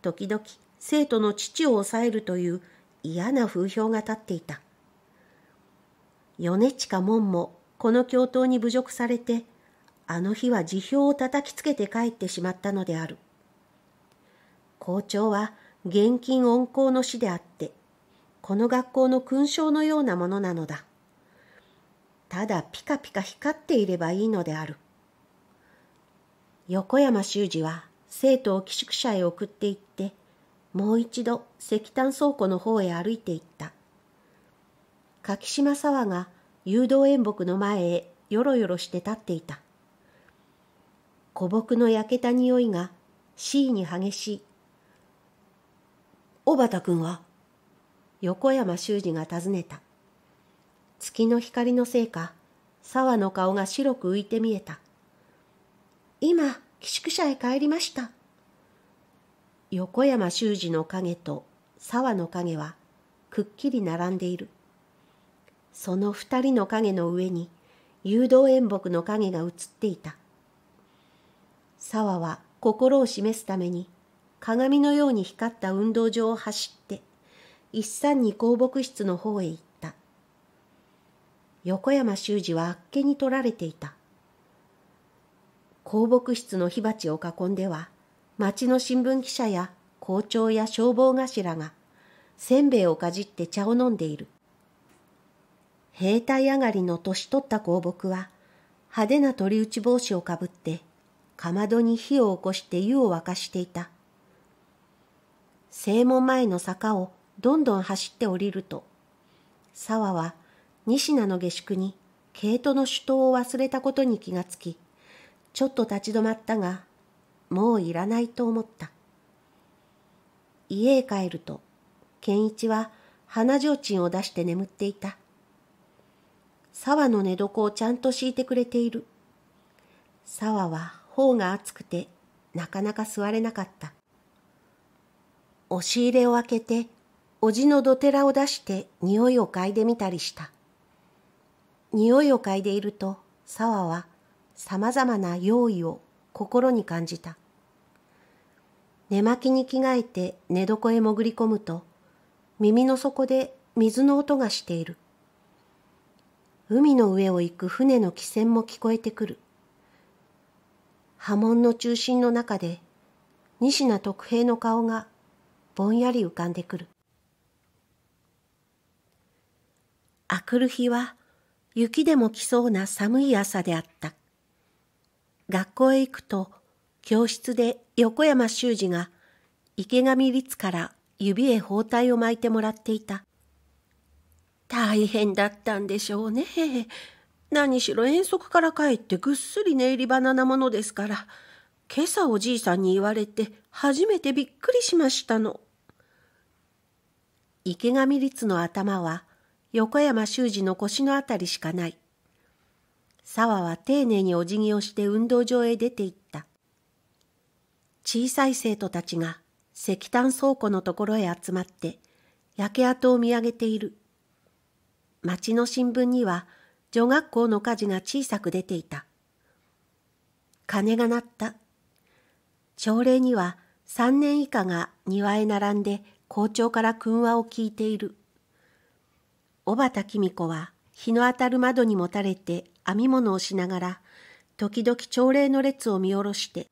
時々生徒の父を抑えるという嫌な風評が立っていた。米近門もこの教頭に侮辱されて、あの日は辞表を叩きつけて帰ってしまったのである。校長は現金温厚の死であって、この学校の勲章のようなものなのだ。ただピカピカ光っていればいいのである。横山修司は生徒を寄宿舎へ送って行って、もう一度石炭倉庫の方へ歩いて行った。柿島沢が誘導演目の前へよろよろして立っていた。古木の焼けた匂いが C に激しい。小畑君は横山修司が尋ねた。月の光のせいか、沢の顔が白く浮いて見えた。今、寄宿舎へ帰りました。横山修二の影と沢の影はくっきり並んでいる。その二人の影の上に誘導演目の影が映っていた。沢は心を示すために鏡のように光った運動場を走って一三二公牧室の方へ行った。横山修二はあっけに取られていた。公木室の火鉢を囲んでは、町の新聞記者や校長や消防頭が、せんべいをかじって茶を飲んでいる。兵隊上がりの年取った香木は、派手な鳥打ち帽子をかぶって、かまどに火を起こして湯を沸かしていた。正門前の坂をどんどん走って降りると、沢は仁科の下宿に毛糸の手刀を忘れたことに気がつき、ちょっと立ち止まったが、もういらないと思った。家へ帰ると、健一は鼻ちんを出して眠っていた。沢の寝床をちゃんと敷いてくれている。沢は頬が熱くて、なかなか座れなかった。押し入れを開けて、おじの土らを出して匂いを嗅いでみたりした。匂いを嗅いでいると、沢はさまざまな用意を心に感じた。寝巻きに着替えて寝床へ潜り込むと、耳の底で水の音がしている。海の上を行く船の汽船も聞こえてくる。波紋の中心の中で、仁科徳平の顔がぼんやり浮かんでくる。あくる日は雪でも来そうな寒い朝であった。学校へ行くと、教室で横山修二が池上律から指へ包帯を巻いてもらっていた。大変だったんでしょうね。何しろ遠足から帰ってぐっすり寝入りばななものですから、今朝おじいさんに言われて初めてびっくりしましたの。池上律の頭は横山修二の腰のあたりしかない。沢は丁寧にお辞儀をして運動場へ出て行った。小さい生徒たちが石炭倉庫のところへ集まって焼け跡を見上げている。町の新聞には女学校の火事が小さく出ていた。鐘が鳴った。朝礼には3年以下が庭へ並んで校長から訓話を聞いている。小畑公子は日の当たる窓にもたれて編み物をしながら、時々朝礼の列を見下ろして、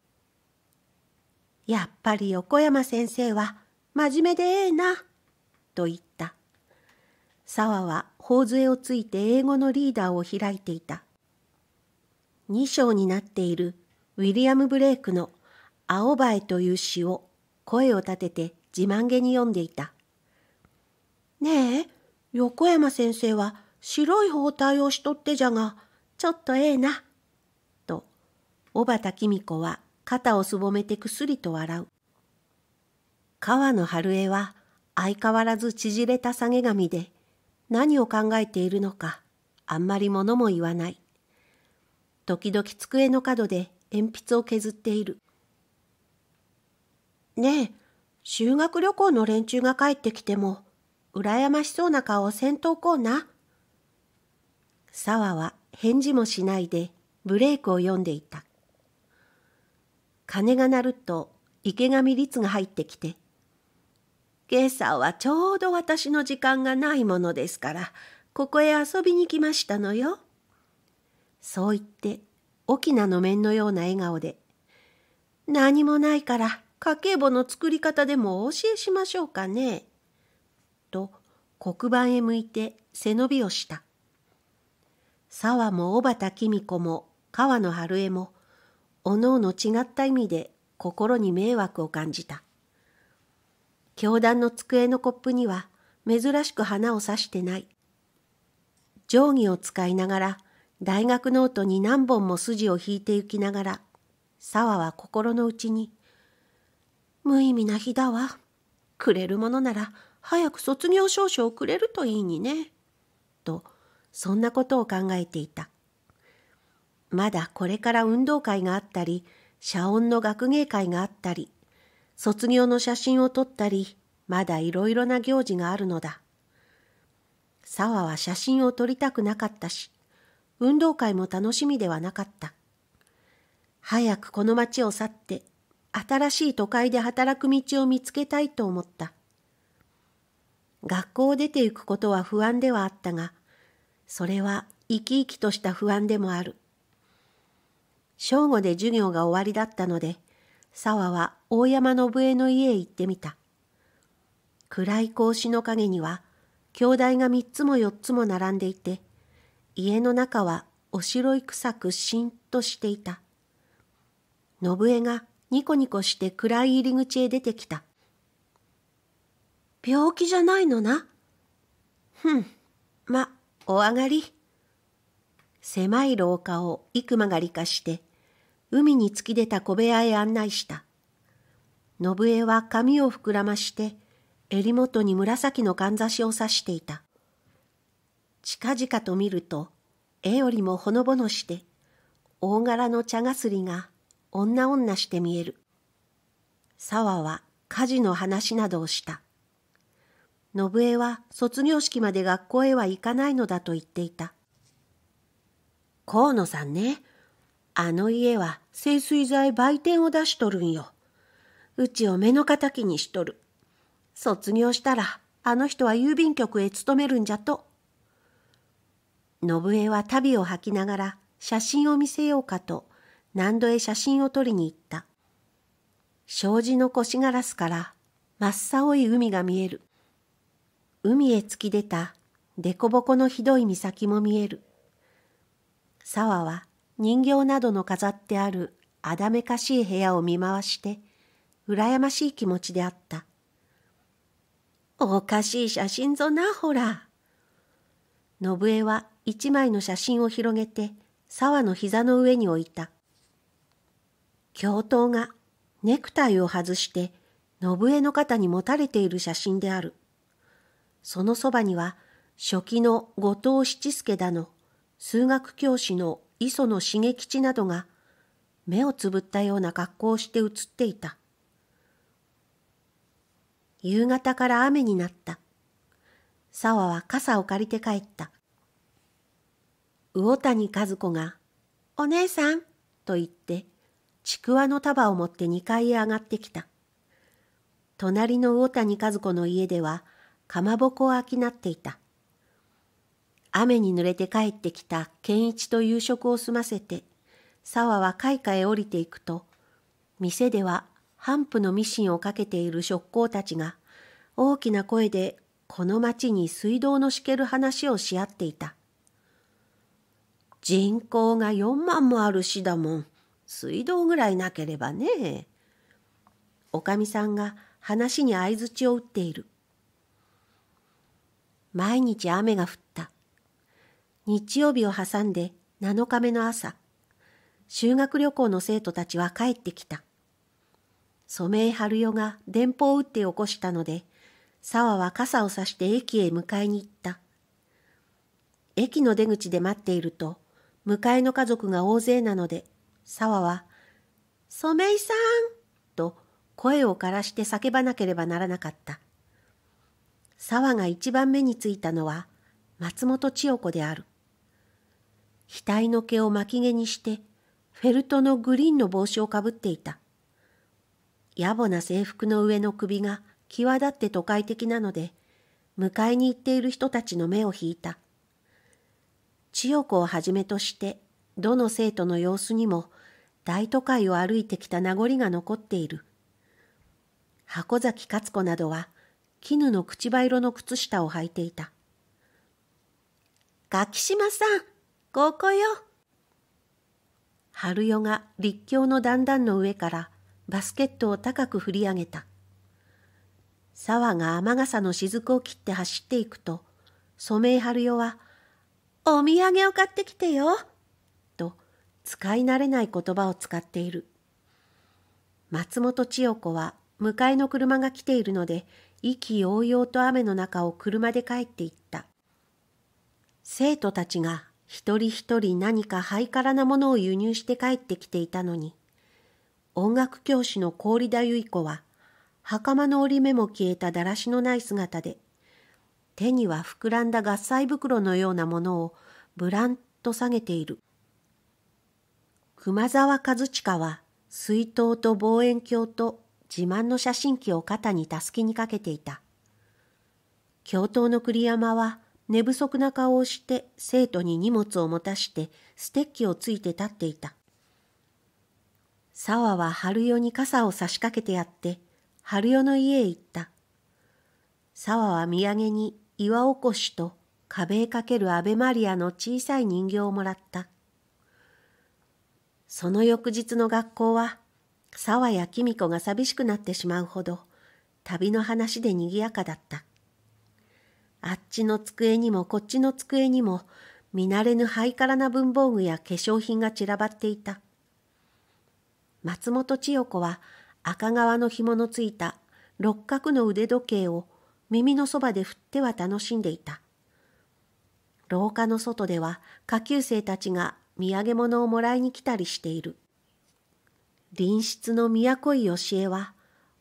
やっぱり横山先生は真面目でええな、と言った。沢は頬杖をついて英語のリーダーを開いていた。2章になっているウィリアム・ブレイクの青葉へという詩を声を立てて自慢げに読んでいた。ねえ、横山先生は白い包帯をしとってじゃが、ちょっとええな。と、小畑公子は肩をすぼめてくすりと笑う。川野春江は相変わらず縮れた下げ髪で、何を考えているのか、あんまり物も言わない。時々机の角で鉛筆を削っている。ねえ、修学旅行の連中が帰ってきても、羨ましそうな顔をせんとこうな。沢は返事もしないでブレークを読んでいた。鐘が鳴ると池上律が入ってきて、今朝はちょうど私の時間がないものですから、ここへ遊びに来ましたのよ。そう言って、大きなの面のような笑顔で、何もないから家計簿の作り方でもお教えしましょうかね。と黒板へ向いて背伸びをした。沢も小畑公子も川野春江もおのおの違った意味で心に迷惑を感じた教団の机のコップには珍しく花を挿してない定規を使いながら大学ノートに何本も筋を引いてゆきながら沢は心の内に「無意味な日だわくれるものなら早く卒業証書をくれるといいにね」そんなことを考えていた。まだこれから運動会があったり、社音の学芸会があったり、卒業の写真を撮ったり、まだいろいろな行事があるのだ。沢は写真を撮りたくなかったし、運動会も楽しみではなかった。早くこの町を去って、新しい都会で働く道を見つけたいと思った。学校を出て行くことは不安ではあったが、それは生き生きとした不安でもある。正午で授業が終わりだったので、沢は大山信江の家へ行ってみた。暗い格子の陰には、兄弟が三つも四つも並んでいて、家の中はおしろい臭くしんとしていた。信江がニコニコして暗い入り口へ出てきた。病気じゃないのな。ふん、ま、お上がり。狭い廊下を幾曲が理化して、海に突き出た小部屋へ案内した。信枝は髪を膨らまして、襟元に紫のかんざしを刺していた。近々と見ると、絵よりもほのぼのして、大柄の茶がすりが女女して見える。沢は火事の話などをした。信江は卒業式まで学校へは行かないのだと言っていた。河野さんね、あの家は清水剤売店を出しとるんよ。うちを目の敵にしとる。卒業したら、あの人は郵便局へ勤めるんじゃと。信江は旅を吐きながら写真を見せようかと何度へ写真を撮りに行った。障子の腰ガラスから真っ青い海が見える。海へ突き出た凸凹のひどい岬も見える。沢は人形などの飾ってあるあだめかしい部屋を見回して、羨ましい気持ちであった。おかしい写真ぞな、ほら。信枝は一枚の写真を広げて、沢の膝の上に置いた。教頭がネクタイを外して、信枝の肩に持たれている写真である。そのそばには初期の後藤七助だの数学教師の磯野茂吉などが目をつぶったような格好をして写っていた夕方から雨になった沢は傘を借りて帰った魚谷和子が「お姉さん」と言ってちくわの束を持って2階へ上がってきた隣の魚谷和子の家ではかまぼこを商っていた。雨に濡れて帰ってきた健一と夕食を済ませて、沢は開花へ降りていくと、店では半布のミシンをかけている職工たちが、大きな声でこの町に水道の敷ける話をし合っていた。人口が4万もある市だもん。水道ぐらいなければね。おかみさんが話に相づちを打っている。毎日雨が降った。日曜日を挟んで7日目の朝、修学旅行の生徒たちは帰ってきた。染井春代が電報を打って起こしたので、沢は傘を差して駅へ迎えに行った。駅の出口で待っていると、迎えの家族が大勢なので、沢は、染井さんと声を枯らして叫ばなければならなかった。沢が一番目についたのは松本千代子である。額の毛を巻き毛にしてフェルトのグリーンの帽子をかぶっていた。野暮な制服の上の首が際立って都会的なので、迎えに行っている人たちの目を引いた。千代子をはじめとして、どの生徒の様子にも大都会を歩いてきた名残が残っている。箱崎勝子などは絹の口ば色の靴下を履いていた。柿島さん、ここよ。春代が立教の段々の上からバスケットを高く振り上げた。沢が雨傘の雫を切って走っていくと、染井春代は、お土産を買ってきてよ、と使い慣れない言葉を使っている。松本千代子は迎えの車が来ているので意気揚々と雨の中を車で帰っていった。生徒たちが一人一人何かハイカラなものを輸入して帰ってきていたのに、音楽教師の氷田由衣子は、袴の折り目も消えただらしのない姿で、手には膨らんだ合菜袋のようなものをぶらんと下げている。熊沢和親は水筒と望遠鏡と自慢の写真機を肩にたすきにかけていた。教頭の栗山は寝不足な顔をして生徒に荷物を持たしてステッキをついて立っていた。沢は春代に傘を差し掛けてやって春代の家へ行った。沢は土産に岩おこしと壁へかけるアベマリアの小さい人形をもらった。その翌日の学校は沢や公子が寂しくなってしまうほど、旅の話で賑やかだった。あっちの机にもこっちの机にも、見慣れぬハイカラな文房具や化粧品が散らばっていた。松本千代子は赤革の紐のついた六角の腕時計を耳のそばで振っては楽しんでいた。廊下の外では下級生たちが土産物をもらいに来たりしている。隣室の都井教えは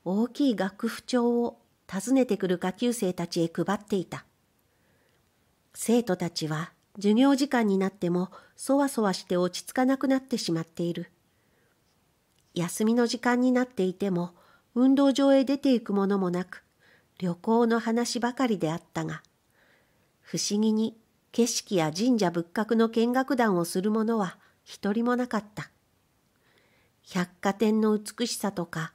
大きい楽譜帳を訪ねてくる下級生たちへ配っていた。生徒たちは授業時間になってもそわそわして落ち着かなくなってしまっている。休みの時間になっていても運動場へ出ていくものもなく旅行の話ばかりであったが不思議に景色や神社仏閣の見学団をする者は一人もなかった。百貨店の美しさとか、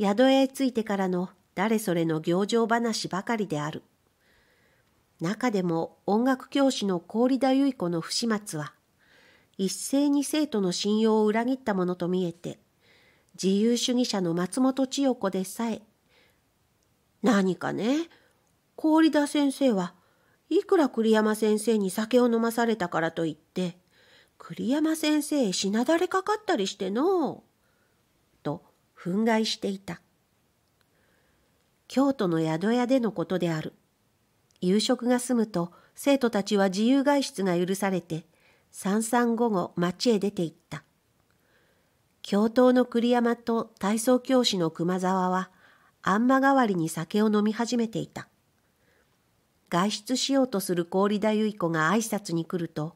宿屋へ着いてからの誰それの行情話ばかりである。中でも音楽教師の氷田結子の不始末は、一斉に生徒の信用を裏切ったものと見えて、自由主義者の松本千代子でさえ、何かね、氷田先生はいくら栗山先生に酒を飲まされたからといって、栗山先生しなだれかかったりしてのう」と憤慨していた京都の宿屋でのことである夕食が済むと生徒たちは自由外出が許されて三々午後町へ出て行った教頭の栗山と体操教師の熊沢はあんま代わりに酒を飲み始めていた外出しようとする氷田結子が挨拶に来ると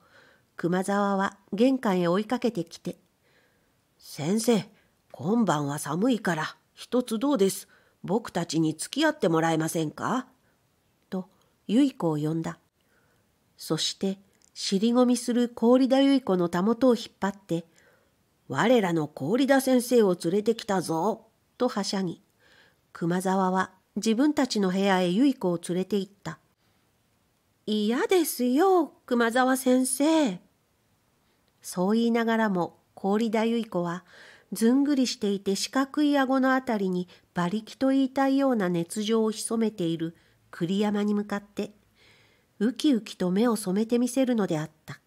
熊沢は玄関へ追いかけてきて、先生、今晩は寒いから、一つどうです。僕たちに付き合ってもらえませんかと、結子を呼んだ。そして、尻込みする氷田結子のたもとを引っ張って、我らの氷田先生を連れてきたぞ、とはしゃぎ、熊沢は自分たちの部屋へ結子を連れて行った。嫌ですよ、熊沢先生。そう言いながらも氷太夫子はずんぐりしていて四角い顎のあたりに馬力と言いたいような熱情を潜めている栗山に向かってウキウキと目を染めてみせるのであった。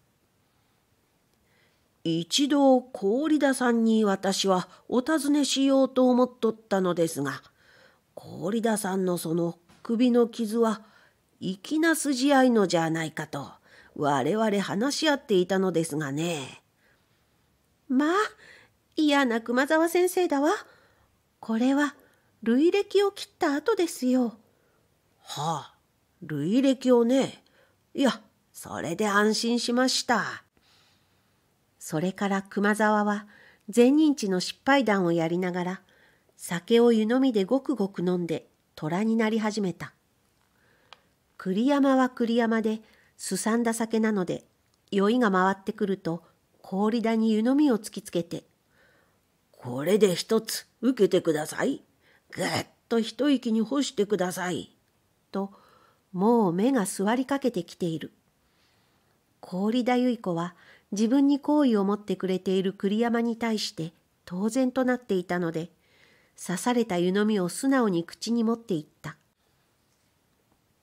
一度氷田さんに私はお尋ねしようと思っとったのですが氷田さんのその首の傷は粋な筋合いのじゃないかと我々話し合っていたのですがね。まあ、嫌な熊沢先生だわ。これは、類歴を切った後ですよ。はあ、類歴をね。いや、それで安心しました。それから熊沢は、前任地の失敗談をやりながら、酒を湯飲みでごくごく飲んで、虎になり始めた。栗山は栗山で、すさんだ酒なので酔いが回ってくると氷田に湯飲みを突きつけて「これで一つ受けてください。ぐっと一息に干してください」ともう目が座りかけてきている氷田結子は自分に好意を持ってくれている栗山に対して当然となっていたので刺された湯飲みを素直に口に持っていった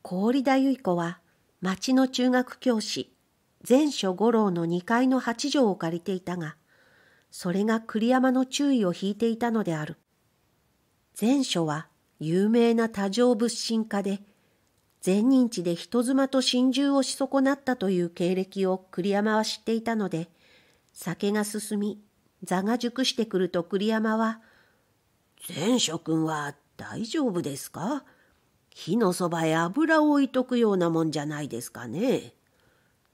氷田結子は町の中学教師、前書五郎の二階の八条を借りていたが、それが栗山の注意を引いていたのである。前書は有名な多情物心家で、前任地で人妻と心中をし損なったという経歴を栗山は知っていたので、酒が進み、座が熟してくると栗山は、前書君は大丈夫ですか火のそばへ油を置いとくようなもんじゃないですかね。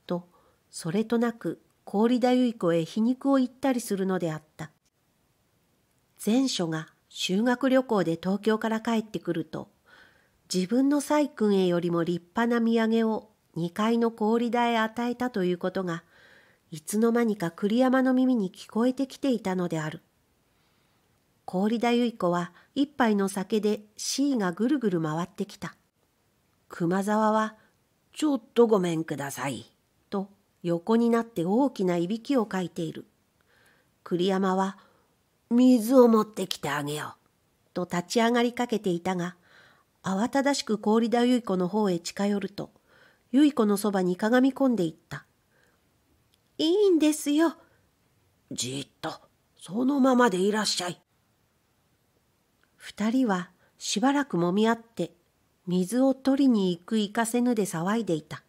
とそれとなく氷田結子へ皮肉を言ったりするのであった。前書が修学旅行で東京から帰ってくると自分の細君へよりも立派な土産を2階の氷田へ与えたということがいつの間にか栗山の耳に聞こえてきていたのである。氷田結子は一杯の酒で C がぐるぐる回ってきた。熊沢は、ちょっとごめんください。と横になって大きないびきをかいている。栗山は、水を持ってきてあげよう。と立ち上がりかけていたが、慌ただしく氷田結子の方へ近寄ると、結子のそばにかがみ込んでいった。いいんですよ。じっと、そのままでいらっしゃい。二人はしばらくもみ合って水を取りに行く行かせぬで騒いでいた。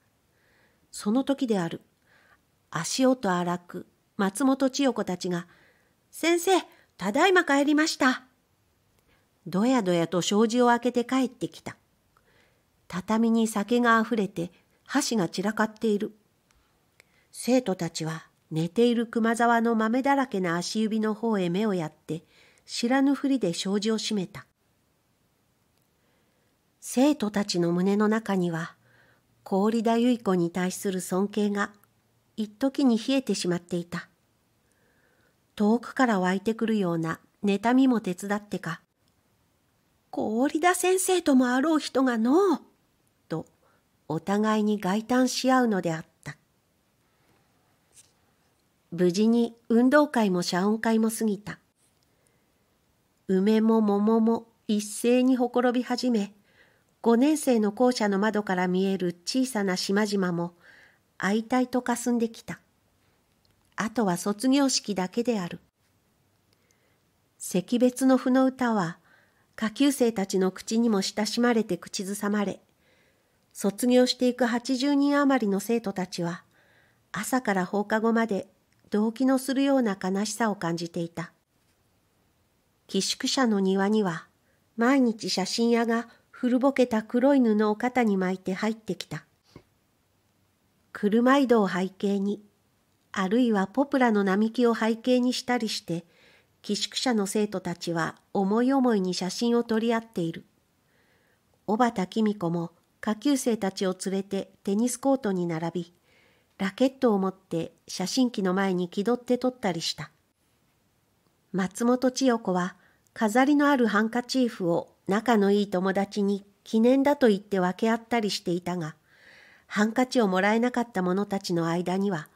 その時である。足音荒く松本千代子たちが、先生、ただいま帰りました。どやどやと障子を開けて帰ってきた。畳に酒が溢れて箸が散らかっている。生徒たちは寝ている熊沢の豆だらけな足指の方へ目をやって、知らぬふりで障子を閉めた。生徒たちの胸の中には、氷田結子に対する尊敬が、一時に冷えてしまっていた。遠くから湧いてくるような妬みも手伝ってか、氷田先生ともあろう人がのう、とお互いに慨嘆し合うのであった。無事に運動会も謝恩会も過ぎた。梅も桃も一斉にほころび始め、五年生の校舎の窓から見える小さな島々も、会いたいと霞んできた。あとは卒業式だけである。惜別の負の歌は、下級生たちの口にも親しまれて口ずさまれ、卒業していく80人余りの生徒たちは、朝から放課後まで動機のするような悲しさを感じていた。寄宿舎の庭には、毎日写真屋が古ぼけた黒い布を肩に巻いて入ってきた。車移動を背景に、あるいはポプラの並木を背景にしたりして、寄宿舎の生徒たちは思い思いに写真を撮り合っている。小畑公子も下級生たちを連れてテニスコートに並び、ラケットを持って写真機の前に気取って撮ったりした。松本千代子は飾りのあるハンカチーフを仲のいい友達に記念だと言って分け合ったりしていたが、ハンカチをもらえなかった者たちの間には、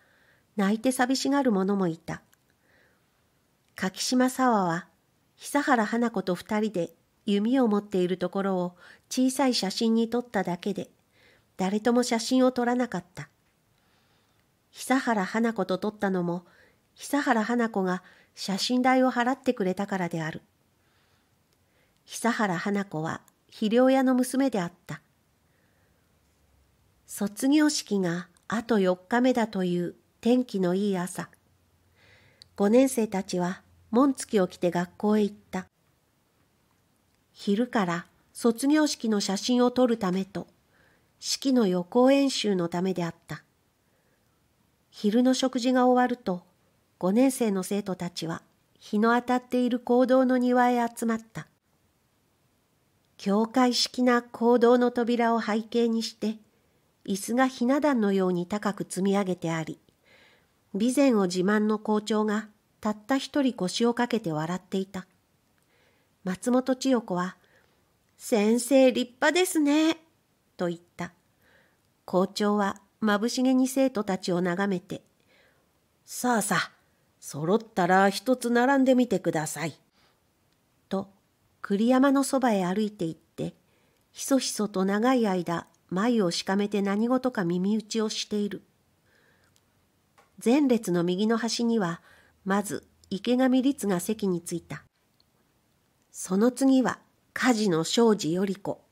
泣いて寂しがる者もいた。柿島沢は、久原花子と二人で弓を持っているところを小さい写真に撮っただけで、誰とも写真を撮らなかった。久原花子と撮ったのも、久原花子が写真代を払ってくれたからである。久原花子は肥料屋の娘であった。卒業式があと4日目だという天気のいい朝。5年生たちは紋付きを着て学校へ行った。昼から卒業式の写真を撮るためと、式の予行演習のためであった。昼の食事が終わると、5年生の生徒たちは日の当たっている講堂の庭へ集まった。教会式な講堂の扉を背景にして、椅子がひな壇のように高く積み上げてあり、備前を自慢の校長がたった一人腰をかけて笑っていた。松本千代子は、先生立派ですね、と言った。校長はまぶしげに生徒たちを眺めて、さあさあ、揃ったら一つ並んでみてください。と栗山のそばへ歩いて行ってひそひそと長い間眉をしかめて何事か耳打ちをしている。前列の右の端にはまず池上律が席に着いた。その次は家事の庄司頼子、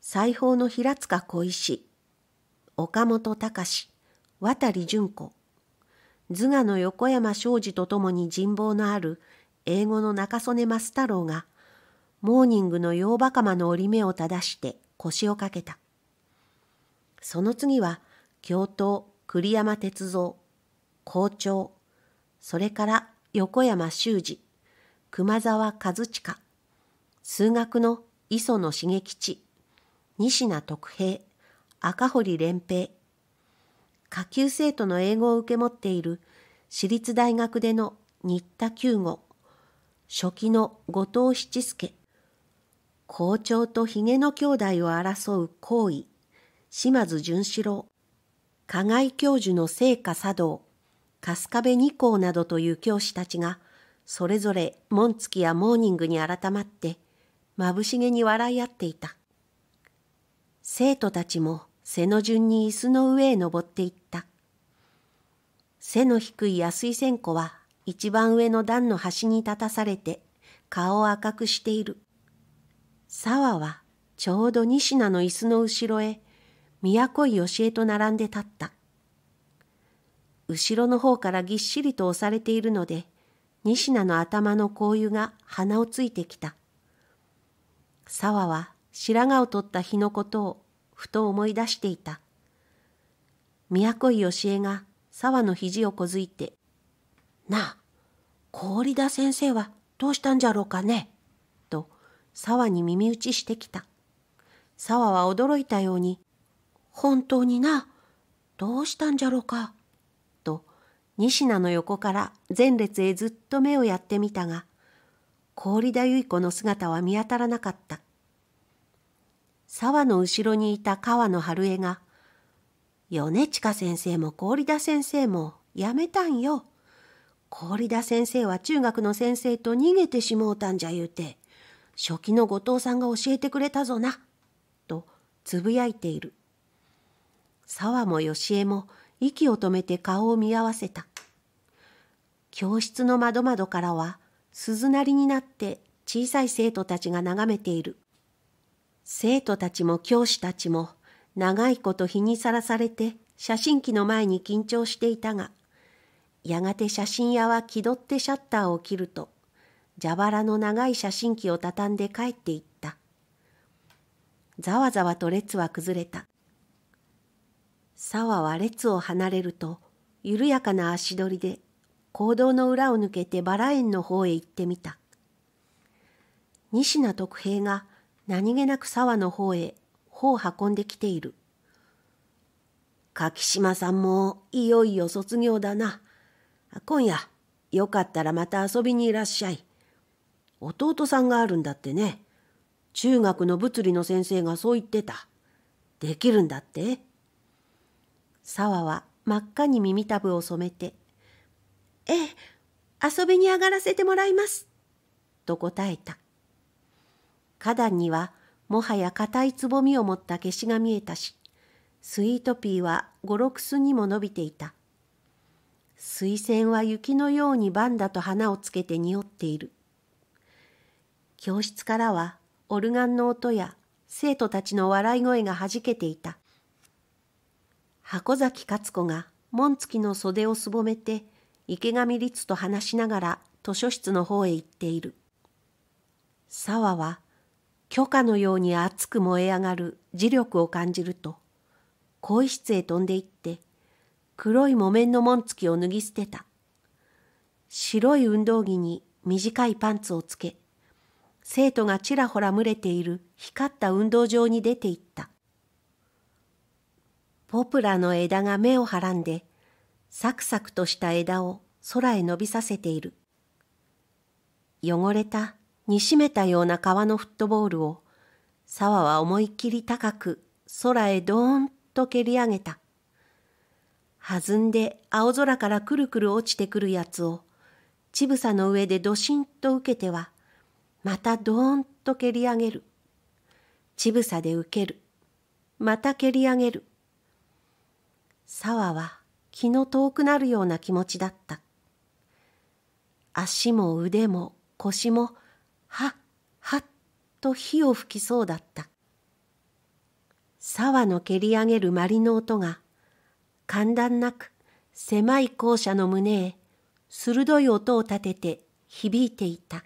裁縫の平塚小石、岡本隆、渡純子、図画の横山庄司と共に人望のある英語の中曽根増太郎が、モーニングの洋馬釜の折り目を正して腰をかけた。その次は、教頭、栗山哲三、校長、それから横山修二、熊沢和親、数学の磯野茂吉、仁科徳平、赤堀連平、下級生徒の英語を受け持っている私立大学での新田九吾、初期の後藤七助、校長と髭の兄弟を争う行為、島津淳四郎、加害教授の聖火茶道、春日部二校などという教師たちが、それぞれ紋付きやモーニングに改まって、まぶしげに笑い合っていた。生徒たちも背の順に椅子の上へ登っていった。背の低い安い線子は一番上の段の端に立たされて顔を赤くしている。沢はちょうど仁科の椅子の後ろへ都井義江と並んで立った。後ろの方からぎっしりと押されているので、仁科の頭の香油が鼻をついてきた。沢は白髪を取った日のことをふと思い出していた。都井義えが沢の肘をこづいて、なあ、氷田先生はどうしたんじゃろうかね、と沢に耳打ちしてきた。沢は驚いたように、本当にな、どうしたんじゃろうか、と仁科の横から前列へずっと目をやってみたが、氷田結子の姿は見当たらなかった。沢の後ろにいた川野春江が、米近先生も氷田先生も辞めたんよ。氷田先生は中学の先生と逃げてしもうたんじゃ言うて、初期の後藤さんが教えてくれたぞな、とつぶやいている。沢も吉江も息を止めて顔を見合わせた。教室の窓窓からは鈴なりになって小さい生徒たちが眺めている。生徒たちも教師たちも長いこと日にさらされて写真機の前に緊張していたがやがて写真屋は気取ってシャッターを切ると蛇腹の長い写真機を畳んで帰っていったざわざわと列は崩れた沢は列を離れると緩やかな足取りで行動の裏を抜けてバラ園の方へ行ってみた仁科徳平が何気なく沢の方へ歩を運んできている。柿島さんもいよいよ卒業だな。今夜、よかったらまた遊びにいらっしゃい。弟さんがあるんだってね。中学の物理の先生がそう言ってた。できるんだって。沢は真っ赤に耳たぶを染めて、ええ、遊びに上がらせてもらいます。と答えた。花壇にはもはや硬いつぼみを持った消しが見えたし、スイートピーは五六寸にも伸びていた。水仙は雪のようにバンダと花をつけて匂っている。教室からはオルガンの音や生徒たちの笑い声が弾けていた。箱崎勝子が門付きの袖をすぼめて池上律と話しながら図書室の方へ行っている。沢は許可のように熱く燃え上がる磁力を感じると、更衣室へ飛んでいって、黒い木綿の紋付きを脱ぎ捨てた。白い運動着に短いパンツをつけ、生徒がちらほら群れている光った運動場に出て行った。ポプラの枝が目をはらんで、サクサクとした枝を空へ伸びさせている。汚れた煮しめたような川のフットボールを、沢は思いっきり高く空へドーンと蹴り上げた。弾んで青空からくるくる落ちてくるやつを、ちぶさの上でどしんと受けては、またドーンと蹴り上げる。ちぶさで受ける。また蹴り上げる。沢は気の遠くなるような気持ちだった。足も腕も腰もはっはっと火を吹きそうだった沢の蹴り上げるまりの音が寒断なく狭い校舎の胸へ鋭い音を立てて響いていた